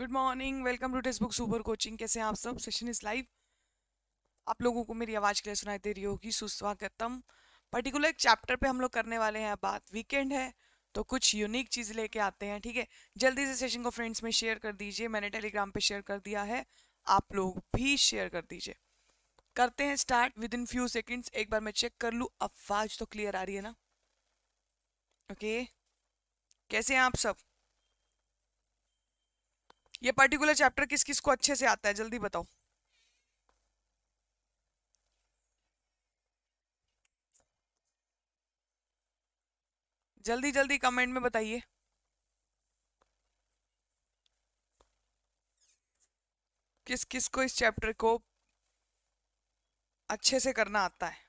Good morning welcome to textbook super coaching कैसे हैं आप सब सेशन इज़ लाइव आप लोगों को मेरी आवाज़ क्लियर सुनाई दे रही होगी सुस्वागतम पर्टिकुलर एक चैप्टर पे हम लोग करने वाले हैं बात वीकेंड है तो कुछ यूनिक चीज़ लेके आते हैं ठीक है जल्दी से सेशन को फ्रेंड्स में शेयर कर दीजिए मैंने टेलीग्राम पर शेयर कर दिया है आप लोग भी शेयर कर दीजिए करते हैं start with in few seconds एक बार मैं चेक कर लूँ आवाज़ तो क्लियर आ रही है ना ओके okay. कैसे हैं आप सब ये पर्टिकुलर चैप्टर किस किस को अच्छे से आता है जल्दी बताओ जल्दी जल्दी कमेंट में बताइए किस किस को इस चैप्टर को अच्छे से करना आता है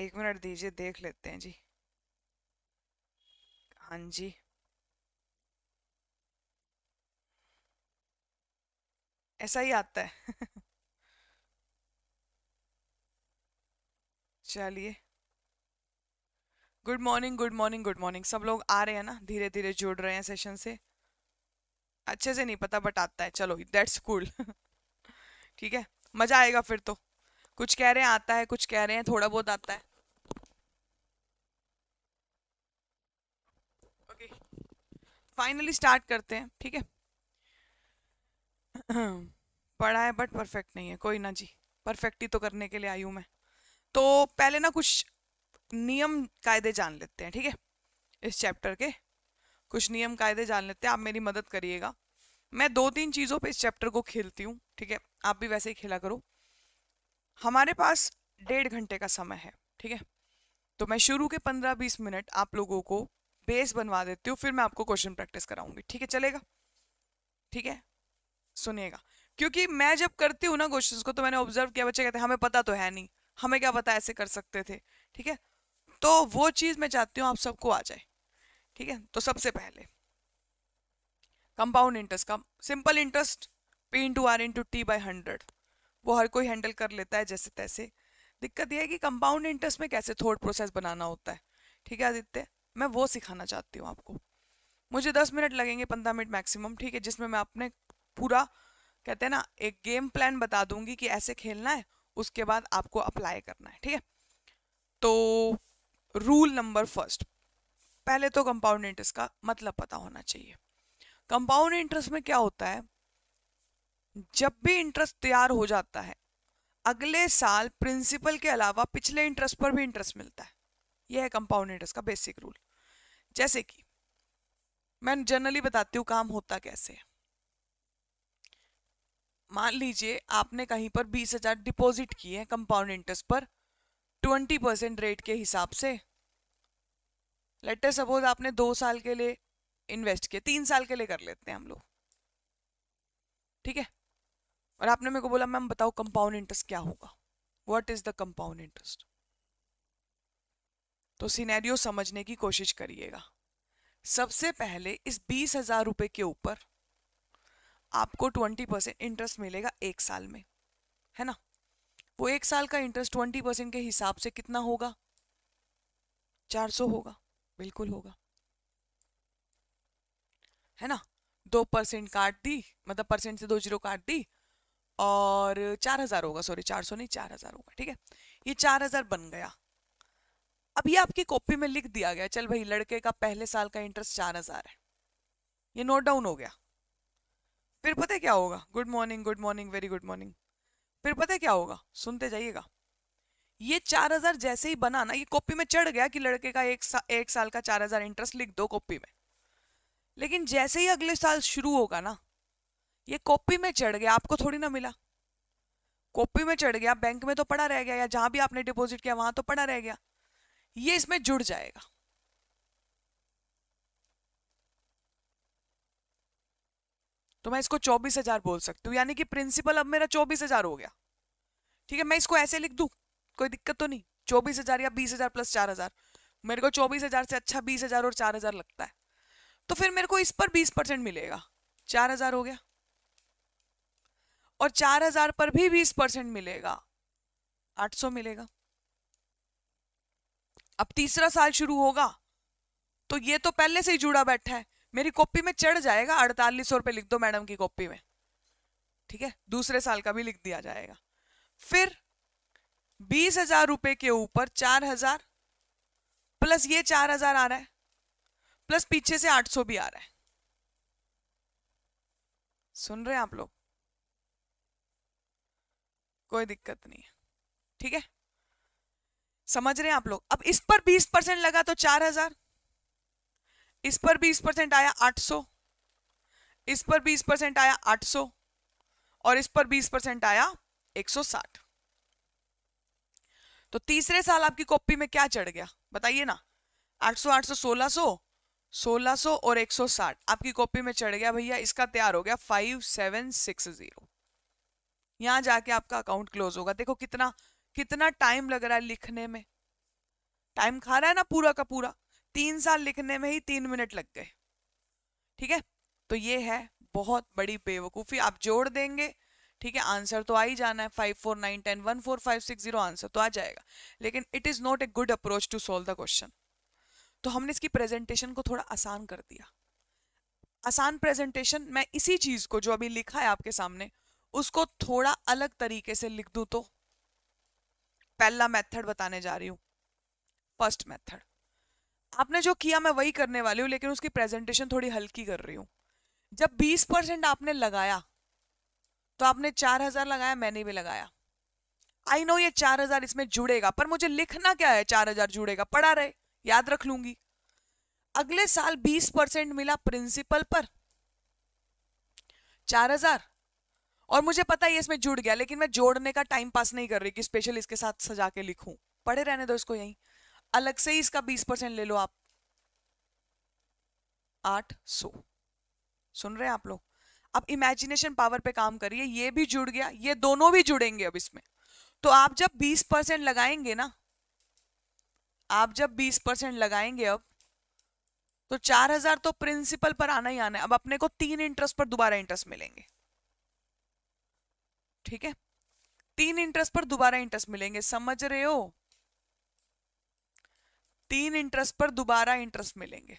एक मिनट दीजिए देख लेते हैं जी हाँ जी ऐसा ही आता है चलिए good morning good morning good morning सब लोग आ रहे हैं ना धीरे धीरे जुड़ रहे हैं सेशन से अच्छे से नहीं पता बट आता है चलो दैट्स कूल ठीक है मज़ा आएगा फिर तो कुछ कह रहे हैं आता है कुछ कह रहे हैं थोड़ा बहुत आता है ओके फाइनली स्टार्ट करते हैं ठीक है हम्म। पढ़ा है बट परफेक्ट नहीं है कोई ना जी परफेक्ट ही तो करने के लिए आई हूँ मैं तो पहले ना कुछ नियम कायदे जान लेते हैं ठीक है इस चैप्टर के कुछ नियम कायदे जान लेते हैं आप मेरी मदद करिएगा मैं दो तीन चीज़ों पे इस चैप्टर को खेलती हूँ ठीक है आप भी वैसे ही खेला करो हमारे पास डेढ़ घंटे का समय है ठीक है तो मैं शुरू के पंद्रह बीस मिनट आप लोगों को बेस बनवा देती हूँ फिर मैं आपको क्वेश्चन प्रैक्टिस कराऊंगी ठीक है चलेगा ठीक है सुनिएगा क्योंकि मैं जब करती हूँ ना क्वेश्चन को तो मैंने ऑब्जर्व किया बच्चे कहते हैं हमें पता तो है नहीं हमें क्या पता ऐसे कर सकते थे ठीक है तो वो चीज़ मैं चाहती हूँ आप सबको आ जाए ठीक है तो सबसे पहले कंपाउंड इंटरेस्ट का simple interest P into R into T by hundred वो हर कोई हैंडल कर लेता है जैसे तैसे दिक्कत यह है कि कंपाउंड इंटरेस्ट में कैसे थॉट प्रोसेस बनाना होता है ठीक है आदित्य मैं वो सिखाना चाहती हूँ आपको मुझे दस मिनट लगेंगे पंद्रह मिनट मैक्सिमम ठीक है जिसमें मैं अपने पूरा कहते हैं ना एक गेम प्लान बता दूंगी कि ऐसे खेलना है उसके बाद आपको अप्लाई करना है ठीक है तो रूल नंबर फर्स्ट पहले तो कंपाउंड इंटरेस्ट का मतलब पता होना चाहिए कंपाउंड इंटरेस्ट में क्या होता है जब भी इंटरेस्ट तैयार हो जाता है अगले साल प्रिंसिपल के अलावा पिछले इंटरेस्ट पर भी इंटरेस्ट मिलता है यह है कंपाउंड इंटरेस्ट का बेसिक रूल जैसे कि मैं जनरली बताती हूँ काम होता कैसे है मान लीजिए आपने कहीं पर बीस हजार डिपोजिट किए हैं कंपाउंड इंटरेस्ट पर ट्वेंटी परसेंट रेट के हिसाब से लेटर सपोज आपने दो साल के लिए इन्वेस्ट किया तीन साल के लिए कर लेते हैं हम लोग ठीक है और आपने मेरे को बोला मैम बताओ कंपाउंड इंटरेस्ट क्या होगा what is the compound interest तो सिनेरियो समझने की कोशिश करिएगा सबसे पहले इस बीस हजार रुपए के ऊपर आपको ट्वेंटी परसेंट इंटरेस्ट मिलेगा एक साल में है ना वो एक साल का इंटरेस्ट ट्वेंटी परसेंट के हिसाब से कितना होगा चार सौ होगा बिल्कुल होगा है ना दो परसेंट काट दी मतलब परसेंट से दो जीरो काट दी और चार हज़ार होगा सॉरी चार सौ नहीं चार हज़ार होगा ठीक है ये चार हज़ार बन गया अब ये आपकी कॉपी में लिख दिया गया चल भाई लड़के का पहले साल का इंटरेस्ट चार हज़ार है ये नोट डाउन हो गया फिर पता क्या होगा good morning good morning very good morning फिर पता क्या होगा सुनते जाइएगा ये चार हजार जैसे ही बना ना ये कॉपी में चढ़ गया कि लड़के का एक, सा, एक साल का चार हजार इंटरेस्ट लिख दो कॉपी में लेकिन जैसे ही अगले साल शुरू होगा ना ये कॉपी में चढ़ गया आपको थोड़ी ना मिला कॉपी में चढ़ गया बैंक में तो पड़ा रह गया या जहां भी आपने डिपॉजिट किया वहां तो पड़ा रह गया ये इसमें जुड़ जाएगा तो मैं इसको चौबीस हजार बोल सकती हूँ यानी कि प्रिंसिपल अब मेरा चौबीस हजार हो गया ठीक है मैं इसको ऐसे लिख दू कोई दिक्कत तो नहीं चौबीस हजार या बीस हजार प्लस चार हजार मेरे को चौबीस हजार से अच्छा बीस हजार और चार हजार लगता है तो फिर मेरे को इस पर बीस परसेंट मिलेगा चार हजार हो गया और चार हजार पर भी बीस परसेंट मिलेगा आठ सौ मिलेगा अब तीसरा साल शुरू होगा तो ये तो पहले से ही जुड़ा बैठा है मेरी कॉपी में चढ़ जाएगा अड़तालीस सौ रुपए लिख दो मैडम की कॉपी में ठीक है दूसरे साल का भी लिख दिया जाएगा फिर बीस हजार रुपए के ऊपर चार हजार प्लस ये चार हजार आ रहा है प्लस पीछे से आठ सौ भी आ रहा है सुन रहे हैं आप लोग कोई दिक्कत नहीं है ठीक है समझ रहे हैं आप लोग अब इस पर बीस परसेंट लगा तो चार हजार इस पर बीस परसेंट आया आठ सौ इस पर बीस परसेंट आया आठ सौ और इस पर बीस परसेंट आया एक सौ साठ तो तीसरे साल आपकी कॉपी में क्या चढ़ गया बताइए ना आठ सौ आठ सौ सोलह सो सोलह सो और एक सौ साठ आपकी कॉपी में चढ़ गया भैया इसका तैयार हो गया फाइव सेवन सिक्स जीरो यहां जाके आपका अकाउंट क्लोज होगा देखो कितना कितना टाइम लग रहा है लिखने में टाइम खा रहा है ना पूरा का पूरा तीन साल लिखने में ही तीन मिनट लग गए ठीक है तो ये है बहुत बड़ी बेवकूफ़ी आप जोड़ देंगे ठीक है आंसर तो आ ही जाना है five four nine ten one four five six zero answer तो आ जाएगा लेकिन it is not a good approach to solve the question तो हमने इसकी प्रेजेंटेशन को थोड़ा आसान कर दिया आसान प्रेजेंटेशन मैं इसी चीज़ को जो अभी लिखा है आपके सामने उसको थोड़ा अलग तरीके से लिख दू तो पहला मेथड बताने जा रही हूं फर्स्ट मेथड आपने जो किया मैं वही करने वाली हूँ लेकिन उसकी प्रेजेंटेशन थोड़ी हल्की कर रही हूँ जब बीस परसेंट आपने लगाया तो आपने चार हजार लगाया मैंने भी लगाया आई नो ये चार हजार इसमें जुड़ेगा पर मुझे लिखना क्या है चार हजार जुड़ेगा पढ़ा रहे याद रख लूंगी अगले साल बीस परसेंट मिला प्रिंसिपल पर चार हजार और मुझे पता है इसमें जुड़ गया लेकिन मैं जोड़ने का टाइम पास नहीं कर रही कि स्पेशल इसके साथ सजा के लिखूं पढ़े रहने दो इसको यहीं अलग से ही इसका बीस परसेंट ले लो आप आठ सो सुन रहे हैं आप लोग अब इमेजिनेशन पावर पे काम करिए ये भी जुड़ गया ये दोनों भी जुड़ेंगे अब इसमें तो आप जब बीस परसेंट लगाएंगे ना आप जब बीस परसेंट लगाएंगे अब तो चार हजार तो प्रिंसिपल पर आना ही आना है अब अपने को तीन इंटरेस्ट पर दोबारा इंटरेस्ट मिलेंगे ठीक है तीन इंटरेस्ट पर दोबारा इंटरेस्ट मिलेंगे समझ रहे हो तीन इंटरेस्ट पर दोबारा इंटरेस्ट मिलेंगे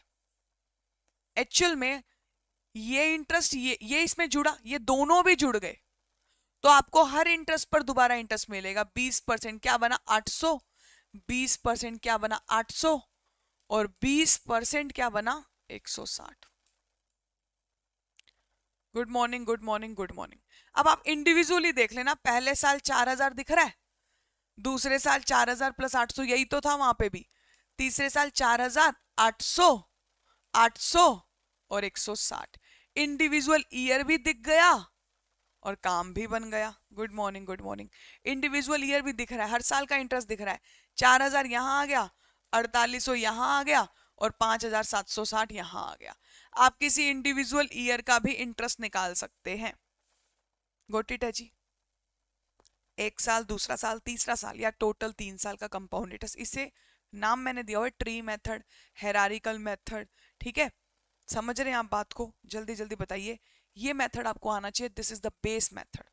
एक्चुअल में ये इंटरेस्ट ये ये इसमें जुड़ा ये दोनों भी जुड़ गए तो आपको हर इंटरेस्ट पर दोबारा इंटरेस्ट मिलेगा बीस परसेंट क्या बना आठ सौ बीस परसेंट क्या बना 800 और बीस परसेंट क्या बना एक सौ साठ good morning good morning good morning अब आप इंडिविजुअली देख लेना पहले साल चार हजार दिख रहा है दूसरे साल चार हजार प्लस आठ सौ यही तो था वहां पे भी तीसरे साल चार हजार आठ सौ आठ सौ और एक सौ साठ इंडिविजुअल ईयर भी दिख गया और काम भी बन गया good morning good morning individual year भी दिख रहा है हर साल का इंटरेस्ट दिख रहा है चार हजार यहाँ आ गया अड़तालीस सौ यहाँ आ गया और पांच हजार सात सौ साठ यहाँ आ गया आप किसी इंडिविजुअल ईयर का भी इंटरेस्ट निकाल सकते हैं गोटी जी एक साल दूसरा साल तीसरा साल या टोटल तीन साल का कंपाउंड इंटरेस्ट इसे नाम मैंने दिया हुआ है ट्री मेथड हेरारिकल मेथड ठीक है समझ रहे हैं आप बात को जल्दी जल्दी बताइए ये मेथड आपको आना चाहिए this is the base method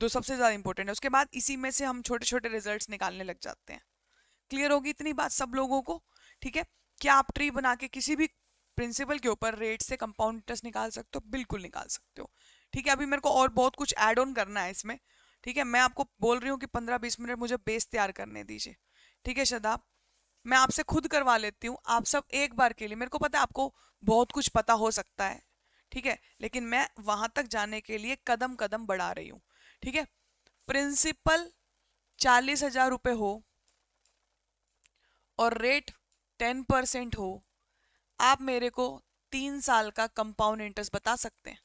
दो सबसे ज़्यादा इंपॉर्टेंट है उसके बाद इसी में से हम छोटे छोटे रिजल्ट्स निकालने लग जाते हैं क्लियर होगी इतनी बात सब लोगों को ठीक है क्या आप ट्री बना के किसी भी प्रिंसिपल के ऊपर रेट से कंपाउंड इंटरेस्ट निकाल सकते हो बिल्कुल निकाल सकते हो ठीक है अभी मेरे को और बहुत कुछ ऐड ऑन करना है इसमें ठीक है मैं आपको बोल रही हूँ कि पंद्रह बीस मिनट मुझे बेस तैयार करने दीजिए ठीक है शदाब मैं आपसे खुद करवा लेती हूँ आप सब एक बार के लिए मेरे को पता है आपको बहुत कुछ पता हो सकता है ठीक है लेकिन मैं वहां तक जाने के लिए कदम कदम बढ़ा रही हूँ ठीक है प्रिंसिपल चालीस हजार रुपये हो और रेट टेन परसेंट हो आप मेरे को तीन साल का कंपाउंड इंटरेस्ट बता सकते हैं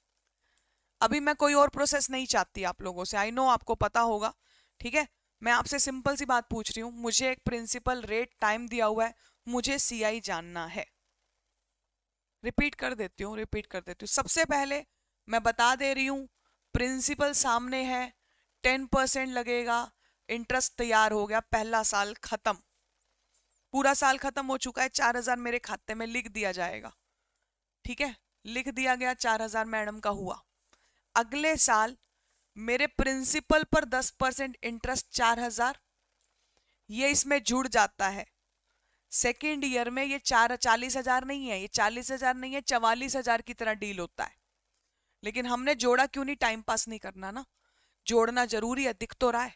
अभी मैं कोई और प्रोसेस नहीं चाहती आप लोगों से आई नो आपको पता होगा ठीक है मैं आपसे सिंपल सी बात पूछ रही हूँ मुझे एक प्रिंसिपल रेट टाइम दिया हुआ है मुझे सीआई जानना है रिपीट कर देती हूँ रिपीट कर देती हूँ सबसे पहले मैं बता दे रही हूँ प्रिंसिपल सामने है टेन परसेंट लगेगा इंटरेस्ट तैयार हो गया पहला साल खत्म पूरा साल खत्म हो चुका है चार हजार मेरे खाते में लिख दिया जाएगा ठीक है लिख दिया गया चार हजार मैडम का हुआ अगले साल मेरे प्रिंसिपल पर दस परसेंट इंटरेस्ट चार हजार ये इसमें जुड़ जाता है सेकेंड ईयर में ये चार चालीस हजार नहीं है ये चालीस हजार नहीं है चवालीस हजार की तरह डील होता है लेकिन हमने जोड़ा क्यों नहीं टाइम पास नहीं करना ना जोड़ना जरूरी है दिख तो रहा है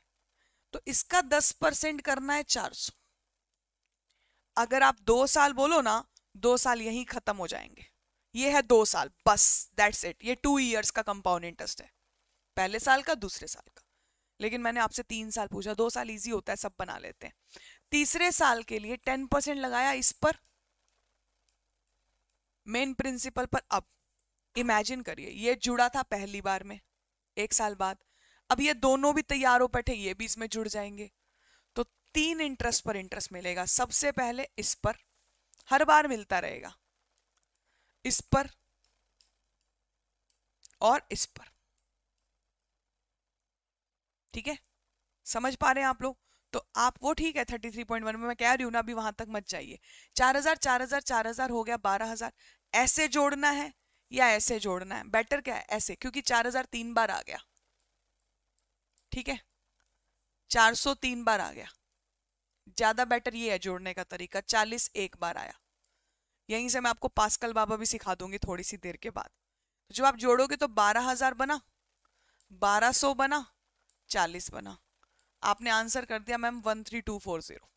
तो इसका दस परसेंट करना है चार सौ अगर आप दो साल बोलो ना दो साल यही खत्म हो जाएंगे ये है दो साल बस दैट्स इट ये टू ईयर्स का कंपाउंड इंटरेस्ट है पहले साल का दूसरे साल का लेकिन मैंने आपसे तीन साल पूछा दो साल इजी होता है सब बना लेते हैं तीसरे साल के लिए टेन परसेंट लगाया इस पर मेन प्रिंसिपल पर अब इमेजिन करिए ये जुड़ा था पहली बार में एक साल बाद अब ये दोनों भी तैयार हो बैठे ये भी इसमें जुड़ जाएंगे तो तीन इंटरेस्ट पर इंटरेस्ट मिलेगा सबसे पहले इस पर हर बार मिलता रहेगा इस पर और इस पर ठीक है समझ पा रहे हैं आप लोग तो आप वो ठीक है थर्टी थ्री पॉइंट वन में मैं कह रही हूँ ना अभी वहां तक मत जाइए चार हजार चार हजार चार हजार हो गया बारह हजार ऐसे जोड़ना है या ऐसे जोड़ना है बेटर क्या है ऐसे क्योंकि चार हजार तीन बार आ गया ठीक है चार सौ तीन बार आ गया ज्यादा बेटर ये है जोड़ने का तरीका चालीस एक बार आया यहीं से मैं आपको पास्कल बाबा भी सिखा दूंगी थोड़ी सी देर के बाद जो तो आप जोड़ोगे तो बारह हजार बना बारह सौ बना चालीस बना आपने आंसर कर दिया ma'am one three two four zero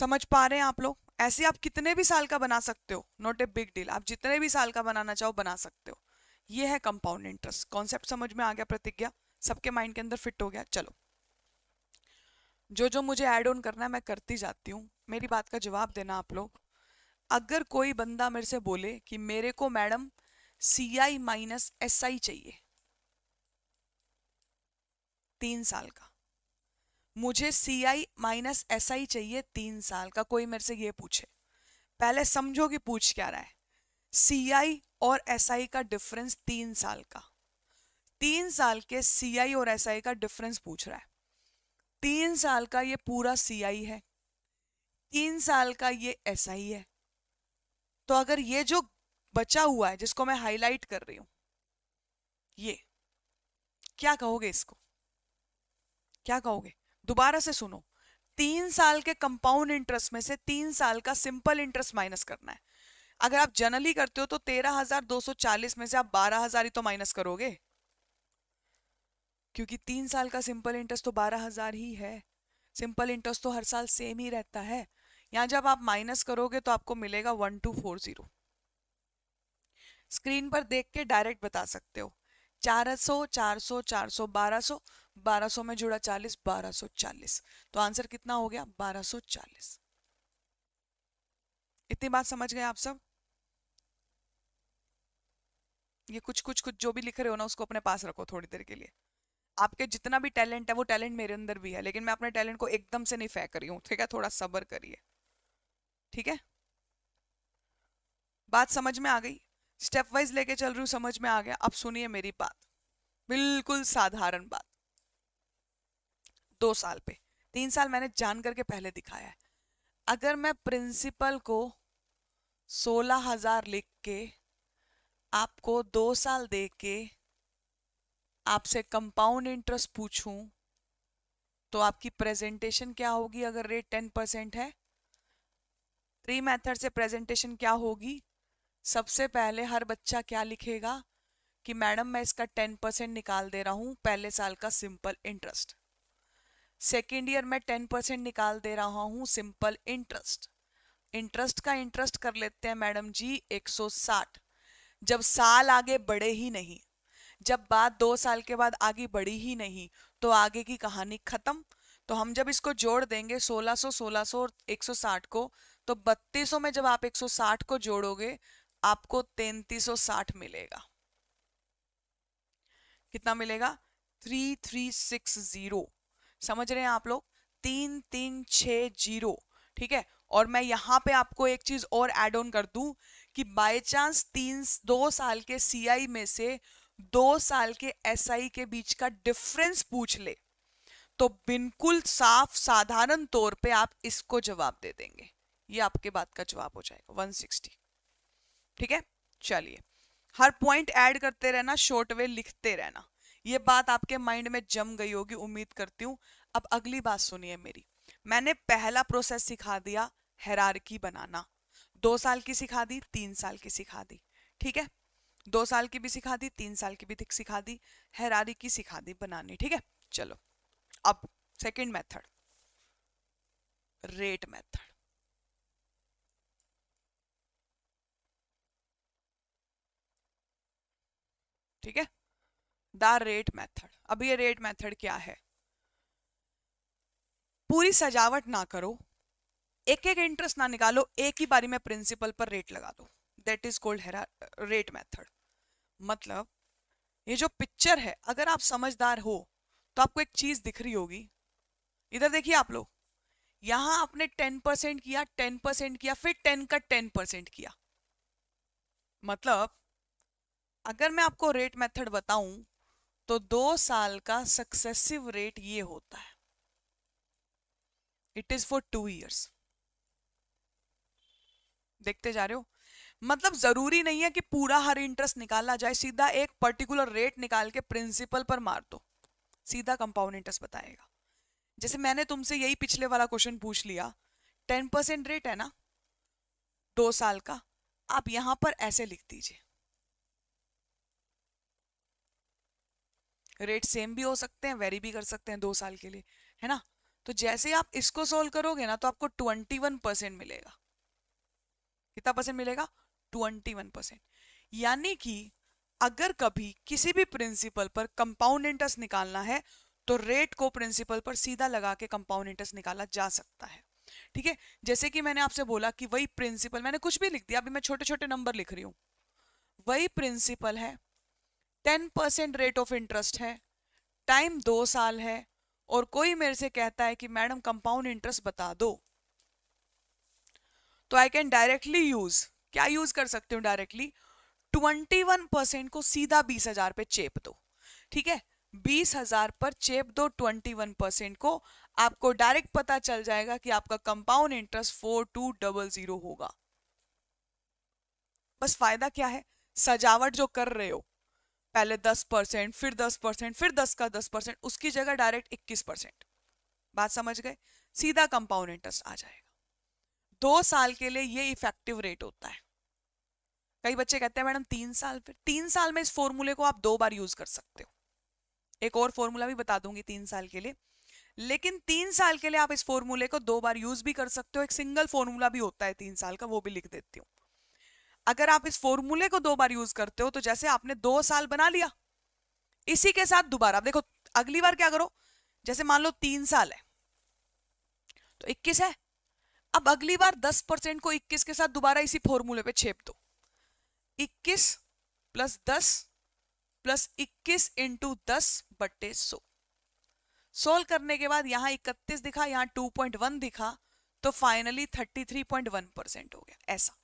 समझ पा रहे हैं आप लोग ऐसे आप कितने भी साल का बना सकते हो नॉट ए बिग डील आप जितने भी साल का बनाना चाहो बना सकते हो ये है कंपाउंड इंटरेस्ट कॉन्सेप्ट समझ में आ गया प्रतिज्ञा सबके माइंड के अंदर फिट हो गया चलो जो जो मुझे ऐड ऑन करना है मैं करती जाती हूँ मेरी बात का जवाब देना आप लोग अगर कोई बंदा मेरे से बोले कि मेरे को madam C I minus S I चाहिए तीन साल का मुझे सी आई माइनस एस आई चाहिए तीन साल का कोई मेरे से ये पूछे पहले समझो कि पूछ क्या रहा है सी आई और एस आई का डिफरेंस तीन साल का तीन साल के सी आई और एस आई का डिफरेंस पूछ रहा है तीन साल का ये पूरा सी आई है तीन साल का ये एस आई है तो अगर ये जो बचा हुआ है जिसको मैं हाईलाइट कर रही हूं ये क्या कहोगे इसको क्या कहोगे दोबारा से सुनो तीन साल के कंपाउंड इंटरेस्ट में से तीन साल का सिंपल इंटरेस्ट माइनस करना है अगर आप जनरली करते हो तो तेरह हजार दो सौ चालीस में से आप बारह हजार ही तो माइनस करोगे क्योंकि तीन साल का सिंपल इंटरेस्ट तो बारह हजार ही है सिंपल इंटरेस्ट तो हर साल सेम ही रहता है यहां जब आप माइनस करोगे तो आपको मिलेगा one two four zero screen पर देख के डायरेक्ट बता सकते हो चार सौ चार सौ चार सौ बारह बारह में जुड़ा चालीस बारह सो चालीस तो आंसर कितना हो गया बारह सो चालीस इतनी बात समझ गए आप सब ये कुछ कुछ कुछ जो भी लिख रहे हो ना उसको अपने पास रखो थोड़ी देर के लिए आपके जितना भी टैलेंट है वो टैलेंट मेरे अंदर भी है लेकिन मैं अपने टैलेंट को एकदम से नहीं फेंक रही हूँ ठीक है थोड़ा सबर करिए ठीक है बात समझ में आ गई स्टेप वाइज लेके चल रही हूँ समझ में आ गया अब सुनिए मेरी बात बिल्कुल साधारण बात दो साल पे तीन साल मैंने जान करके पहले दिखाया है अगर मैं प्रिंसिपल को सोलह हजार लिख के आपको दो साल दे के आपसे कंपाउंड इंटरेस्ट पूछूं तो आपकी प्रेजेंटेशन क्या होगी अगर रेट टेन परसेंट है थ्री मेथड से प्रेजेंटेशन क्या होगी सबसे पहले हर बच्चा क्या लिखेगा कि मैडम मैं इसका टेन परसेंट निकाल दे रहा हूँ पहले साल का सिंपल इंटरेस्ट सेकेंड ईयर में टेन परसेंट निकाल दे रहा हूँ सिंपल इंटरेस्ट इंटरेस्ट का इंटरेस्ट कर लेते हैं मैडम जी 160 जब साल आगे बढ़े ही नहीं जब बात दो साल के बाद आगे बढ़ी ही नहीं तो आगे की कहानी खत्म तो हम जब इसको जोड़ देंगे 1600 1600 और 160 को तो 3200 में जब आप 160 को जोड़ोगे आपको 3360 मिलेगा कितना मिलेगा 3360 समझ रहे हैं आप लोग तीन तीन छ जीरो ठीक है और मैं यहाँ पे आपको एक चीज और एड ऑन कर दू कि बाय चांस तीन दो साल के सीआई में से दो साल के एसआई के बीच का डिफरेंस पूछ ले तो बिल्कुल साफ साधारण तौर पे आप इसको जवाब दे देंगे ये आपके बात का जवाब हो जाएगा 160 ठीक है चलिए हर पॉइंट ऐड करते रहना शॉर्ट वे लिखते रहना ये बात आपके माइंड में जम गई होगी उम्मीद करती हूँ अब अगली बात सुनिए मेरी मैंने पहला प्रोसेस सिखा दिया हैरारकी बनाना दो साल की सिखा दी तीन साल की सिखा दी ठीक है दो साल की भी सिखा दी तीन साल की भी सिखा दी हैरारी की सिखा दी बनानी ठीक है चलो अब सेकंड मेथड रेट मेथड ठीक है द रेट मैथड अब ये रेट मैथड क्या है पूरी सजावट ना करो एक एक इंटरेस्ट ना निकालो एक ही बारी में प्रिंसिपल पर रेट लगा दो that is called hera rate method मतलब ये जो पिक्चर है अगर आप समझदार हो तो आपको एक चीज दिख रही होगी इधर देखिए आप लोग यहां आपने टेन परसेंट किया टेन परसेंट किया फिर टेन का टेन परसेंट किया मतलब अगर मैं आपको रेट मेथड बताऊं तो दो साल का सक्सेसिव रेट ये होता है it is for two years देखते जा रहे हो मतलब जरूरी नहीं है कि पूरा हर इंटरेस्ट निकाला जाए सीधा एक पर्टिकुलर रेट निकाल के प्रिंसिपल पर मार दो सीधा कंपाउंड इंटरेस्ट बताएगा जैसे मैंने तुमसे यही पिछले वाला क्वेश्चन पूछ लिया टेन परसेंट रेट है ना दो साल का आप यहां पर ऐसे लिख दीजिए रेट सेम भी हो सकते हैं वेरी भी कर सकते हैं दो साल के लिए है ना तो जैसे आप इसको सोल्व करोगे ना तो आपको ट्वेंटी वन परसेंट मिलेगा कितना परसेंट मिलेगा ट्वेंटी वन परसेंट यानी कि अगर कभी किसी भी प्रिंसिपल पर कंपाउंड इंटरेस्ट निकालना है तो रेट को प्रिंसिपल पर सीधा लगा के कंपाउंड इंटरेस्ट निकाला जा सकता है ठीक है जैसे कि मैंने आपसे बोला कि वही प्रिंसिपल मैंने कुछ भी लिख दिया अभी मैं छोटे छोटे नंबर लिख रही हूँ वही प्रिंसिपल है ten percent rate of interest है टाइम दो साल है और कोई मेरे से कहता है कि मैडम कंपाउंड इंटरेस्ट बता दो तो आई कैन डायरेक्टली यूज क्या यूज कर सकते हो डायरेक्टली ट्वेंटी वन परसेंट को सीधा बीस हजार पे चेप दो ठीक है बीस हजार पर चेप दो ट्वेंटी वन परसेंट को आपको डायरेक्ट पता चल जाएगा कि आपका compound interest four two double zero होगा बस फायदा क्या है सजावट जो कर रहे हो पहले दस परसेंट फिर दस परसेंट फिर दस का दस परसेंट उसकी जगह डायरेक्ट इक्कीस परसेंट बात समझ गए सीधा कंपाउंड इंटरेस्ट आ जाएगा दो साल के लिए ये इफेक्टिव रेट होता है कई बच्चे कहते हैं मैडम तीन साल फिर तीन साल में इस फॉर्मूले को आप दो बार यूज कर सकते हो एक और फॉर्मूला भी बता दूंगी तीन साल के लिए लेकिन तीन साल के लिए आप इस फॉर्मूले को दो बार यूज भी कर सकते हो एक सिंगल फॉर्मूला भी होता है तीन साल का वो भी लिख देती हूँ अगर आप इस फॉर्मूले को दो बार यूज करते हो तो जैसे आपने दो साल बना लिया इसी के साथ दोबारा देखो अगली बार क्या करो जैसे मान लो तीन साल है तो इक्कीस है अब अगली बार दस परसेंट को इक्कीस के साथ दोबारा इसी फॉर्मूले पे छेप दो इक्कीस प्लस दस प्लस इक्कीस इंटू दस बट्टे सो सोल्व करने के बाद यहां इकतीस दिखा यहां टू पॉइंट वन दिखा तो finally thirty three point one percent हो गया ऐसा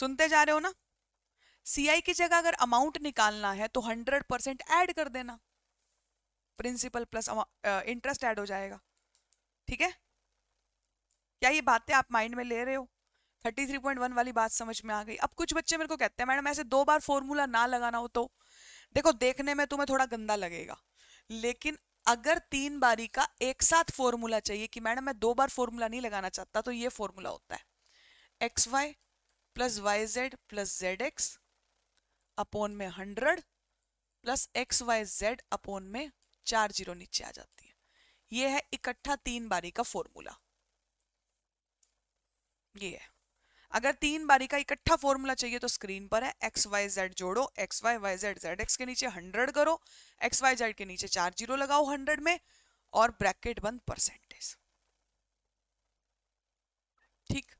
सुनते जा रहे हो ना सी की जगह अगर अमाउंट निकालना है तो हंड्रेड परसेंट एड कर देना प्रिंसिपल प्लस इंटरेस्ट ऐड हो जाएगा ठीक है क्या ये बातें आप माइंड में ले रहे हो 33.1 वाली बात समझ में आ गई अब कुछ बच्चे मेरे को कहते हैं मैडम ऐसे दो बार फॉर्मूला ना लगाना हो तो देखो देखने में तुम्हें थोड़ा गंदा लगेगा लेकिन अगर तीन बारी का एक साथ फॉर्मूला चाहिए कि मैडम मैं दो बार फॉर्मूला नहीं लगाना चाहता तो ये फॉर्मूला होता है X Y plus Y Z plus Z X upon में hundred plus x Y Z upon में चार जीरो नीचे आ जाती है ये है इकट्ठा तीन बारी का फॉर्मूला ये है अगर तीन बारी का इकट्ठा फॉर्मूला चाहिए तो स्क्रीन पर है एक्स वाई जेड जोड़ो X Y Y Z Z X के नीचे हंड्रेड करो एक्स वाई जेड के नीचे चार जीरो लगाओ हंड्रेड में और ब्रैकेट बंद परसेंटेज ठीक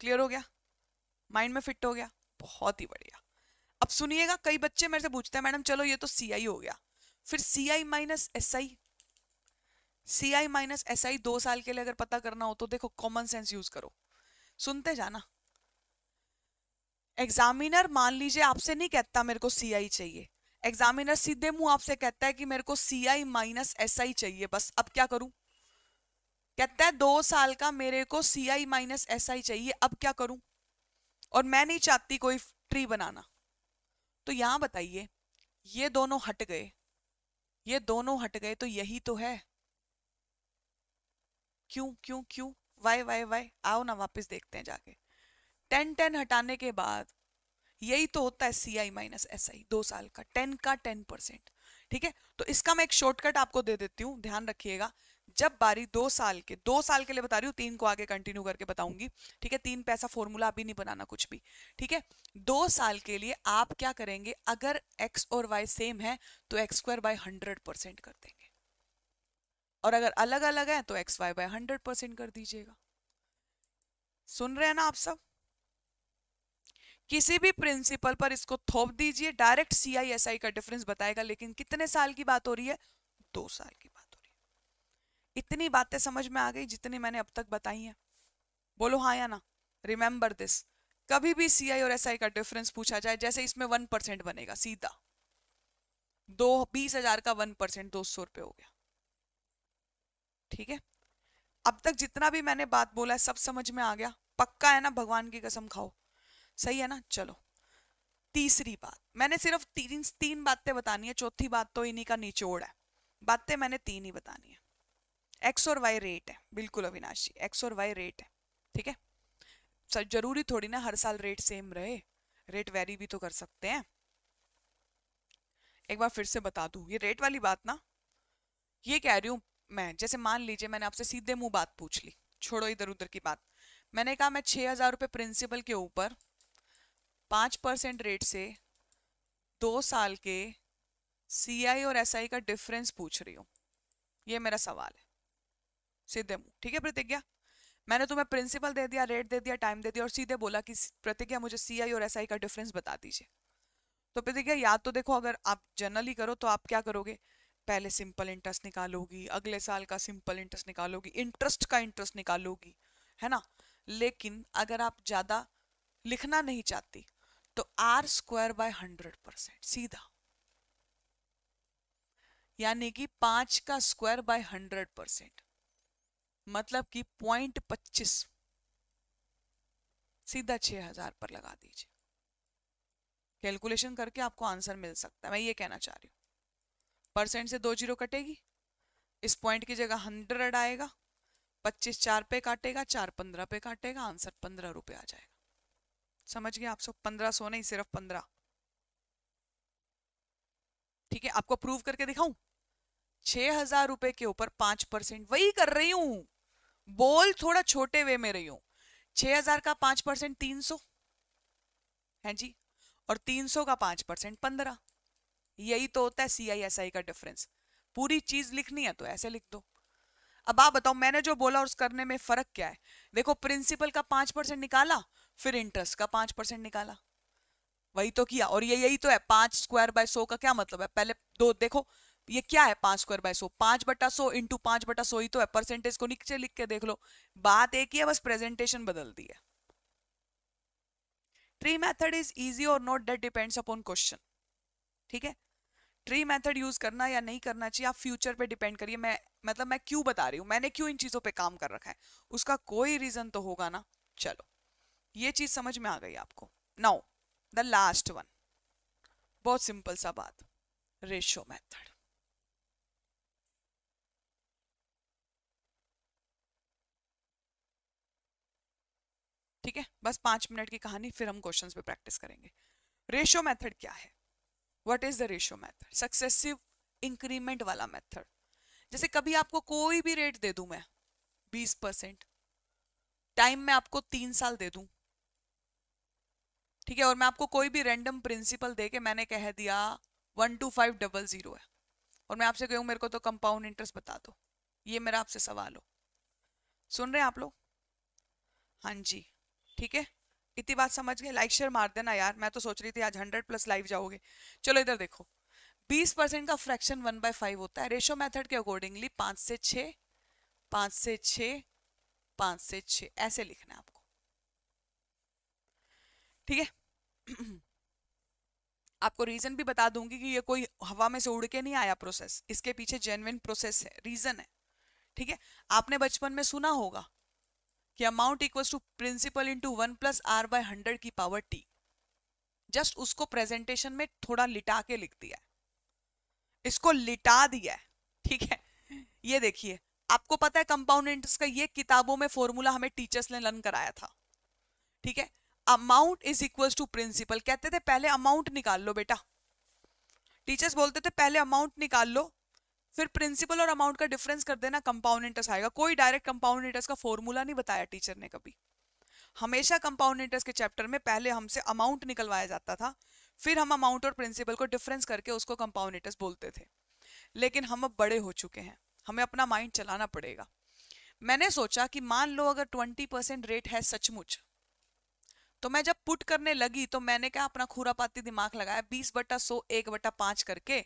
क्लियर हो गया माइंड में फिट हो गया बहुत ही बढ़िया अब सुनिएगा कई बच्चे मेरे से पूछते हैं मैडम चलो ये तो सी आई हो गया फिर C I minus S I C I minus S I दो साल के लिए अगर पता करना हो तो देखो कॉमन सेंस यूज करो सुनते जाना एग्जामिनर मान लीजिए आपसे नहीं कहता मेरे को सी आई चाहिए एग्जामिनर सीधे मुंह आपसे कहता है कि मेरे को सी आई माइनस एस आई चाहिए बस अब क्या करूं कहता है दो साल का मेरे को सी आई माइनस एस आई चाहिए अब क्या करूं और मैं नहीं चाहती कोई ट्री बनाना तो यहां बताइए ये दोनों हट गए ये दोनों हट गए तो यही तो है क्यों क्यों क्यों वाई वाई वाई आओ ना वापस देखते हैं जाके टेन टेन हटाने के बाद यही तो होता है सी आई माइनस एस आई दो साल का टेन का टेन परसेंट ठीक है तो इसका मैं एक शॉर्टकट आपको दे देती हूँ ध्यान रखिएगा जब बारी दो साल के दो साल के लिए बता रही हूँ तीन को आगे कंटिन्यू करके बताऊंगी ठीक है तीन पैसा फॉर्मूला अभी नहीं बनाना कुछ भी ठीक है दो साल के लिए आप क्या करेंगे अगर एक्स और वाई सेम है तो X square by hundred percent कर देंगे और अगर अलग अलग है तो X Y by hundred percent कर दीजिएगा सुन रहे हैं ना आप सब किसी भी प्रिंसिपल पर इसको थोप दीजिए direct C I S I का डिफरेंस बताएगा लेकिन कितने साल की बात हो रही है दो साल की बात इतनी बातें समझ में आ गई जितनी मैंने अब तक बताई हैं बोलो हाँ या ना रिमेंबर दिस कभी भी सी और एस का डिफरेंस पूछा जाए जैसे इसमें वन परसेंट बनेगा सीधा दो बीस हजार का वन परसेंट दो सौ रुपये हो गया ठीक है अब तक जितना भी मैंने बात बोला है सब समझ में आ गया पक्का है ना भगवान की कसम खाओ सही है ना चलो तीसरी बात मैंने सिर्फ तीन तीन बातें बतानी है चौथी बात तो इन्हीं का निचोड़ है बातें मैंने तीन ही बतानी है एक्स और वाई रेट है बिल्कुल अविनाशी एक्स और वाई रेट है ठीक है सर जरूरी थोड़ी ना हर साल रेट सेम रहे रेट वेरी भी तो कर सकते हैं एक बार फिर से बता दू ये रेट वाली बात ना ये कह रही हूँ मैं जैसे मान लीजिए मैंने आपसे सीधे मुंह बात पूछ ली छोड़ो इधर उधर की बात मैंने कहा मैं छः हज़ार रुपये प्रिंसिपल के ऊपर पाँच परसेंट रेट से दो साल के सीआई और एसआई का डिफरेंस पूछ रही हूँ ये मेरा सवाल है सीधे मुंह ठीक है प्रतिज्ञा मैंने तुम्हें प्रिंसिपल दे दिया रेट दे दिया टाइम दे दिया और सीधे बोला कि प्रतिज्ञा मुझे सी और एस का डिफरेंस बता दीजिए तो प्रतिज्ञा याद तो देखो अगर आप जनरली करो तो आप क्या करोगे पहले सिंपल इंटरेस्ट निकालोगी अगले साल का सिंपल इंटरेस्ट निकालोगी इंटरेस्ट का इंटरेस्ट निकालोगी है ना लेकिन अगर आप ज़्यादा लिखना नहीं चाहती तो R square by hundred percent सीधा यानी कि पांच का स्क्वायर बाय हंड्रेड परसेंट मतलब कि पॉइंट पच्चीस सीधा छह हजार पर लगा दीजिए कैलकुलेशन करके आपको आंसर मिल सकता है मैं ये कहना चाह रही हूँ परसेंट से दो जीरो कटेगी इस पॉइंट की जगह हंड्रेड आएगा पच्चीस चार पे काटेगा चार पंद्रह पे काटेगा आंसर पंद्रह रुपये आ जाएगा समझ गए आप सब पंद्रह सो नहीं सिर्फ पंद्रह ठीक है आपको प्रूव करके दिखाऊं छह हजार रुपए के ऊपर पांच परसेंट वही कर रही हूं बोल थोड़ा छोटे वे में रही हूं छह हजार का पांच परसेंट तीन सौ है जी और तीन सौ का पांच परसेंट पंद्रह यही तो होता है सी आई एस आई का डिफरेंस पूरी चीज लिखनी है तो ऐसे लिख दो अब आप बताओ मैंने जो बोला और उस करने में फर्क क्या है देखो प्रिंसिपल का पांच परसेंट निकाला फिर इंटरेस्ट का पांच परसेंट निकाला वही तो किया और ये यही तो है पांच स्क्वायर बाय सौ का क्या मतलब है पहले दो देखो ये क्या है पांच स्क्वायर बाय सो पांच बटा सो इंटू पांच बटा सो ही तो है परसेंटेज को नीचे लिख के देख लो बात एक ही है बस प्रेजेंटेशन बदल दी है ट्री मेथड इज इजी और not that depends upon question ठीक है ट्री मेथड यूज करना या नहीं करना चाहिए आप फ्यूचर पे डिपेंड करिए मैं मतलब मैं क्यों बता रही हूँ मैंने क्यों इन चीजों पे काम कर रखा है उसका कोई रीजन तो होगा ना चलो ये चीज समझ में आ गई आपको नाउ द लास्ट वन बहुत सिंपल सा बात रेशो मेथड ठीक है बस पांच मिनट की कहानी फिर हम क्वेश्चन पे प्रैक्टिस करेंगे रेशियो मेथड क्या है what is the ratio method successive increment वाला मैथड जैसे कभी आपको कोई भी रेट दे दू मैं बीस परसेंट टाइम में आपको तीन साल दे दू ठीक है और मैं आपको कोई भी रेंडम प्रिंसिपल दे के मैंने कह दिया one two five double zero है और मैं आपसे कहूँ मेरे को तो कंपाउंड इंटरेस्ट बता दो ये मेरा आपसे सवाल हो सुन रहे हैं आप लोग हाँ जी ठीक है इतनी बात समझ गए लाइक शेयर मार देना यार मैं तो सोच रही थी आज हंड्रेड प्लस लाइव जाओगे चलो इधर देखो बीस परसेंट का फ्रैक्शन वन बाय फाइव होता है रेशो मेथड के अकॉर्डिंगली पाँच से छ पाँच से छ पाँच से छ ऐसे लिखना है आपको ठीक है आपको रीजन भी बता दूंगी कि ये कोई हवा में से उड़ के नहीं आया प्रोसेस इसके पीछे जेनविन प्रोसेस है रीजन है ठीक है आपने बचपन में सुना होगा कि amount equal to principal into one plus R by hundred की पावर टी जस्ट उसको प्रेजेंटेशन में थोड़ा लिटा के लिख दिया इसको लिटा दिया है ठीक है ये देखिए आपको पता है कंपाउंडेंट्स का ये किताबों में फॉर्मूला हमें टीचर्स ने लर्न कराया था ठीक है amount is equal to principal कहते थे पहले अमाउंट निकाल लो बेटा टीचर्स बोलते थे पहले अमाउंट निकाल लो फिर प्रिंसिपल और अमाउंट का डिफरेंस कर देना कंपाउंड इंटरेस्ट आएगा कोई डायरेक्ट कंपाउंड इंटरेस्ट का फॉर्मूला नहीं बताया टीचर ने कभी हमेशा कंपाउंड इंटरेस्ट के चैप्टर में पहले हमसे अमाउंट निकलवाया जाता था फिर हम अमाउंट और प्रिंसिपल को डिफरेंस करके उसको कंपाउंड इंटरेस्ट बोलते थे लेकिन हम अब बड़े हो चुके हैं हमें अपना माइंड चलाना पड़ेगा मैंने सोचा कि मान लो अगर ट्वेंटी परसेंट रेट है सचमुच तो मैं जब पुट करने लगी तो मैंने क्या अपना खुरापाती दिमाग लगाया बीस बटा सो एक बटा पांच करके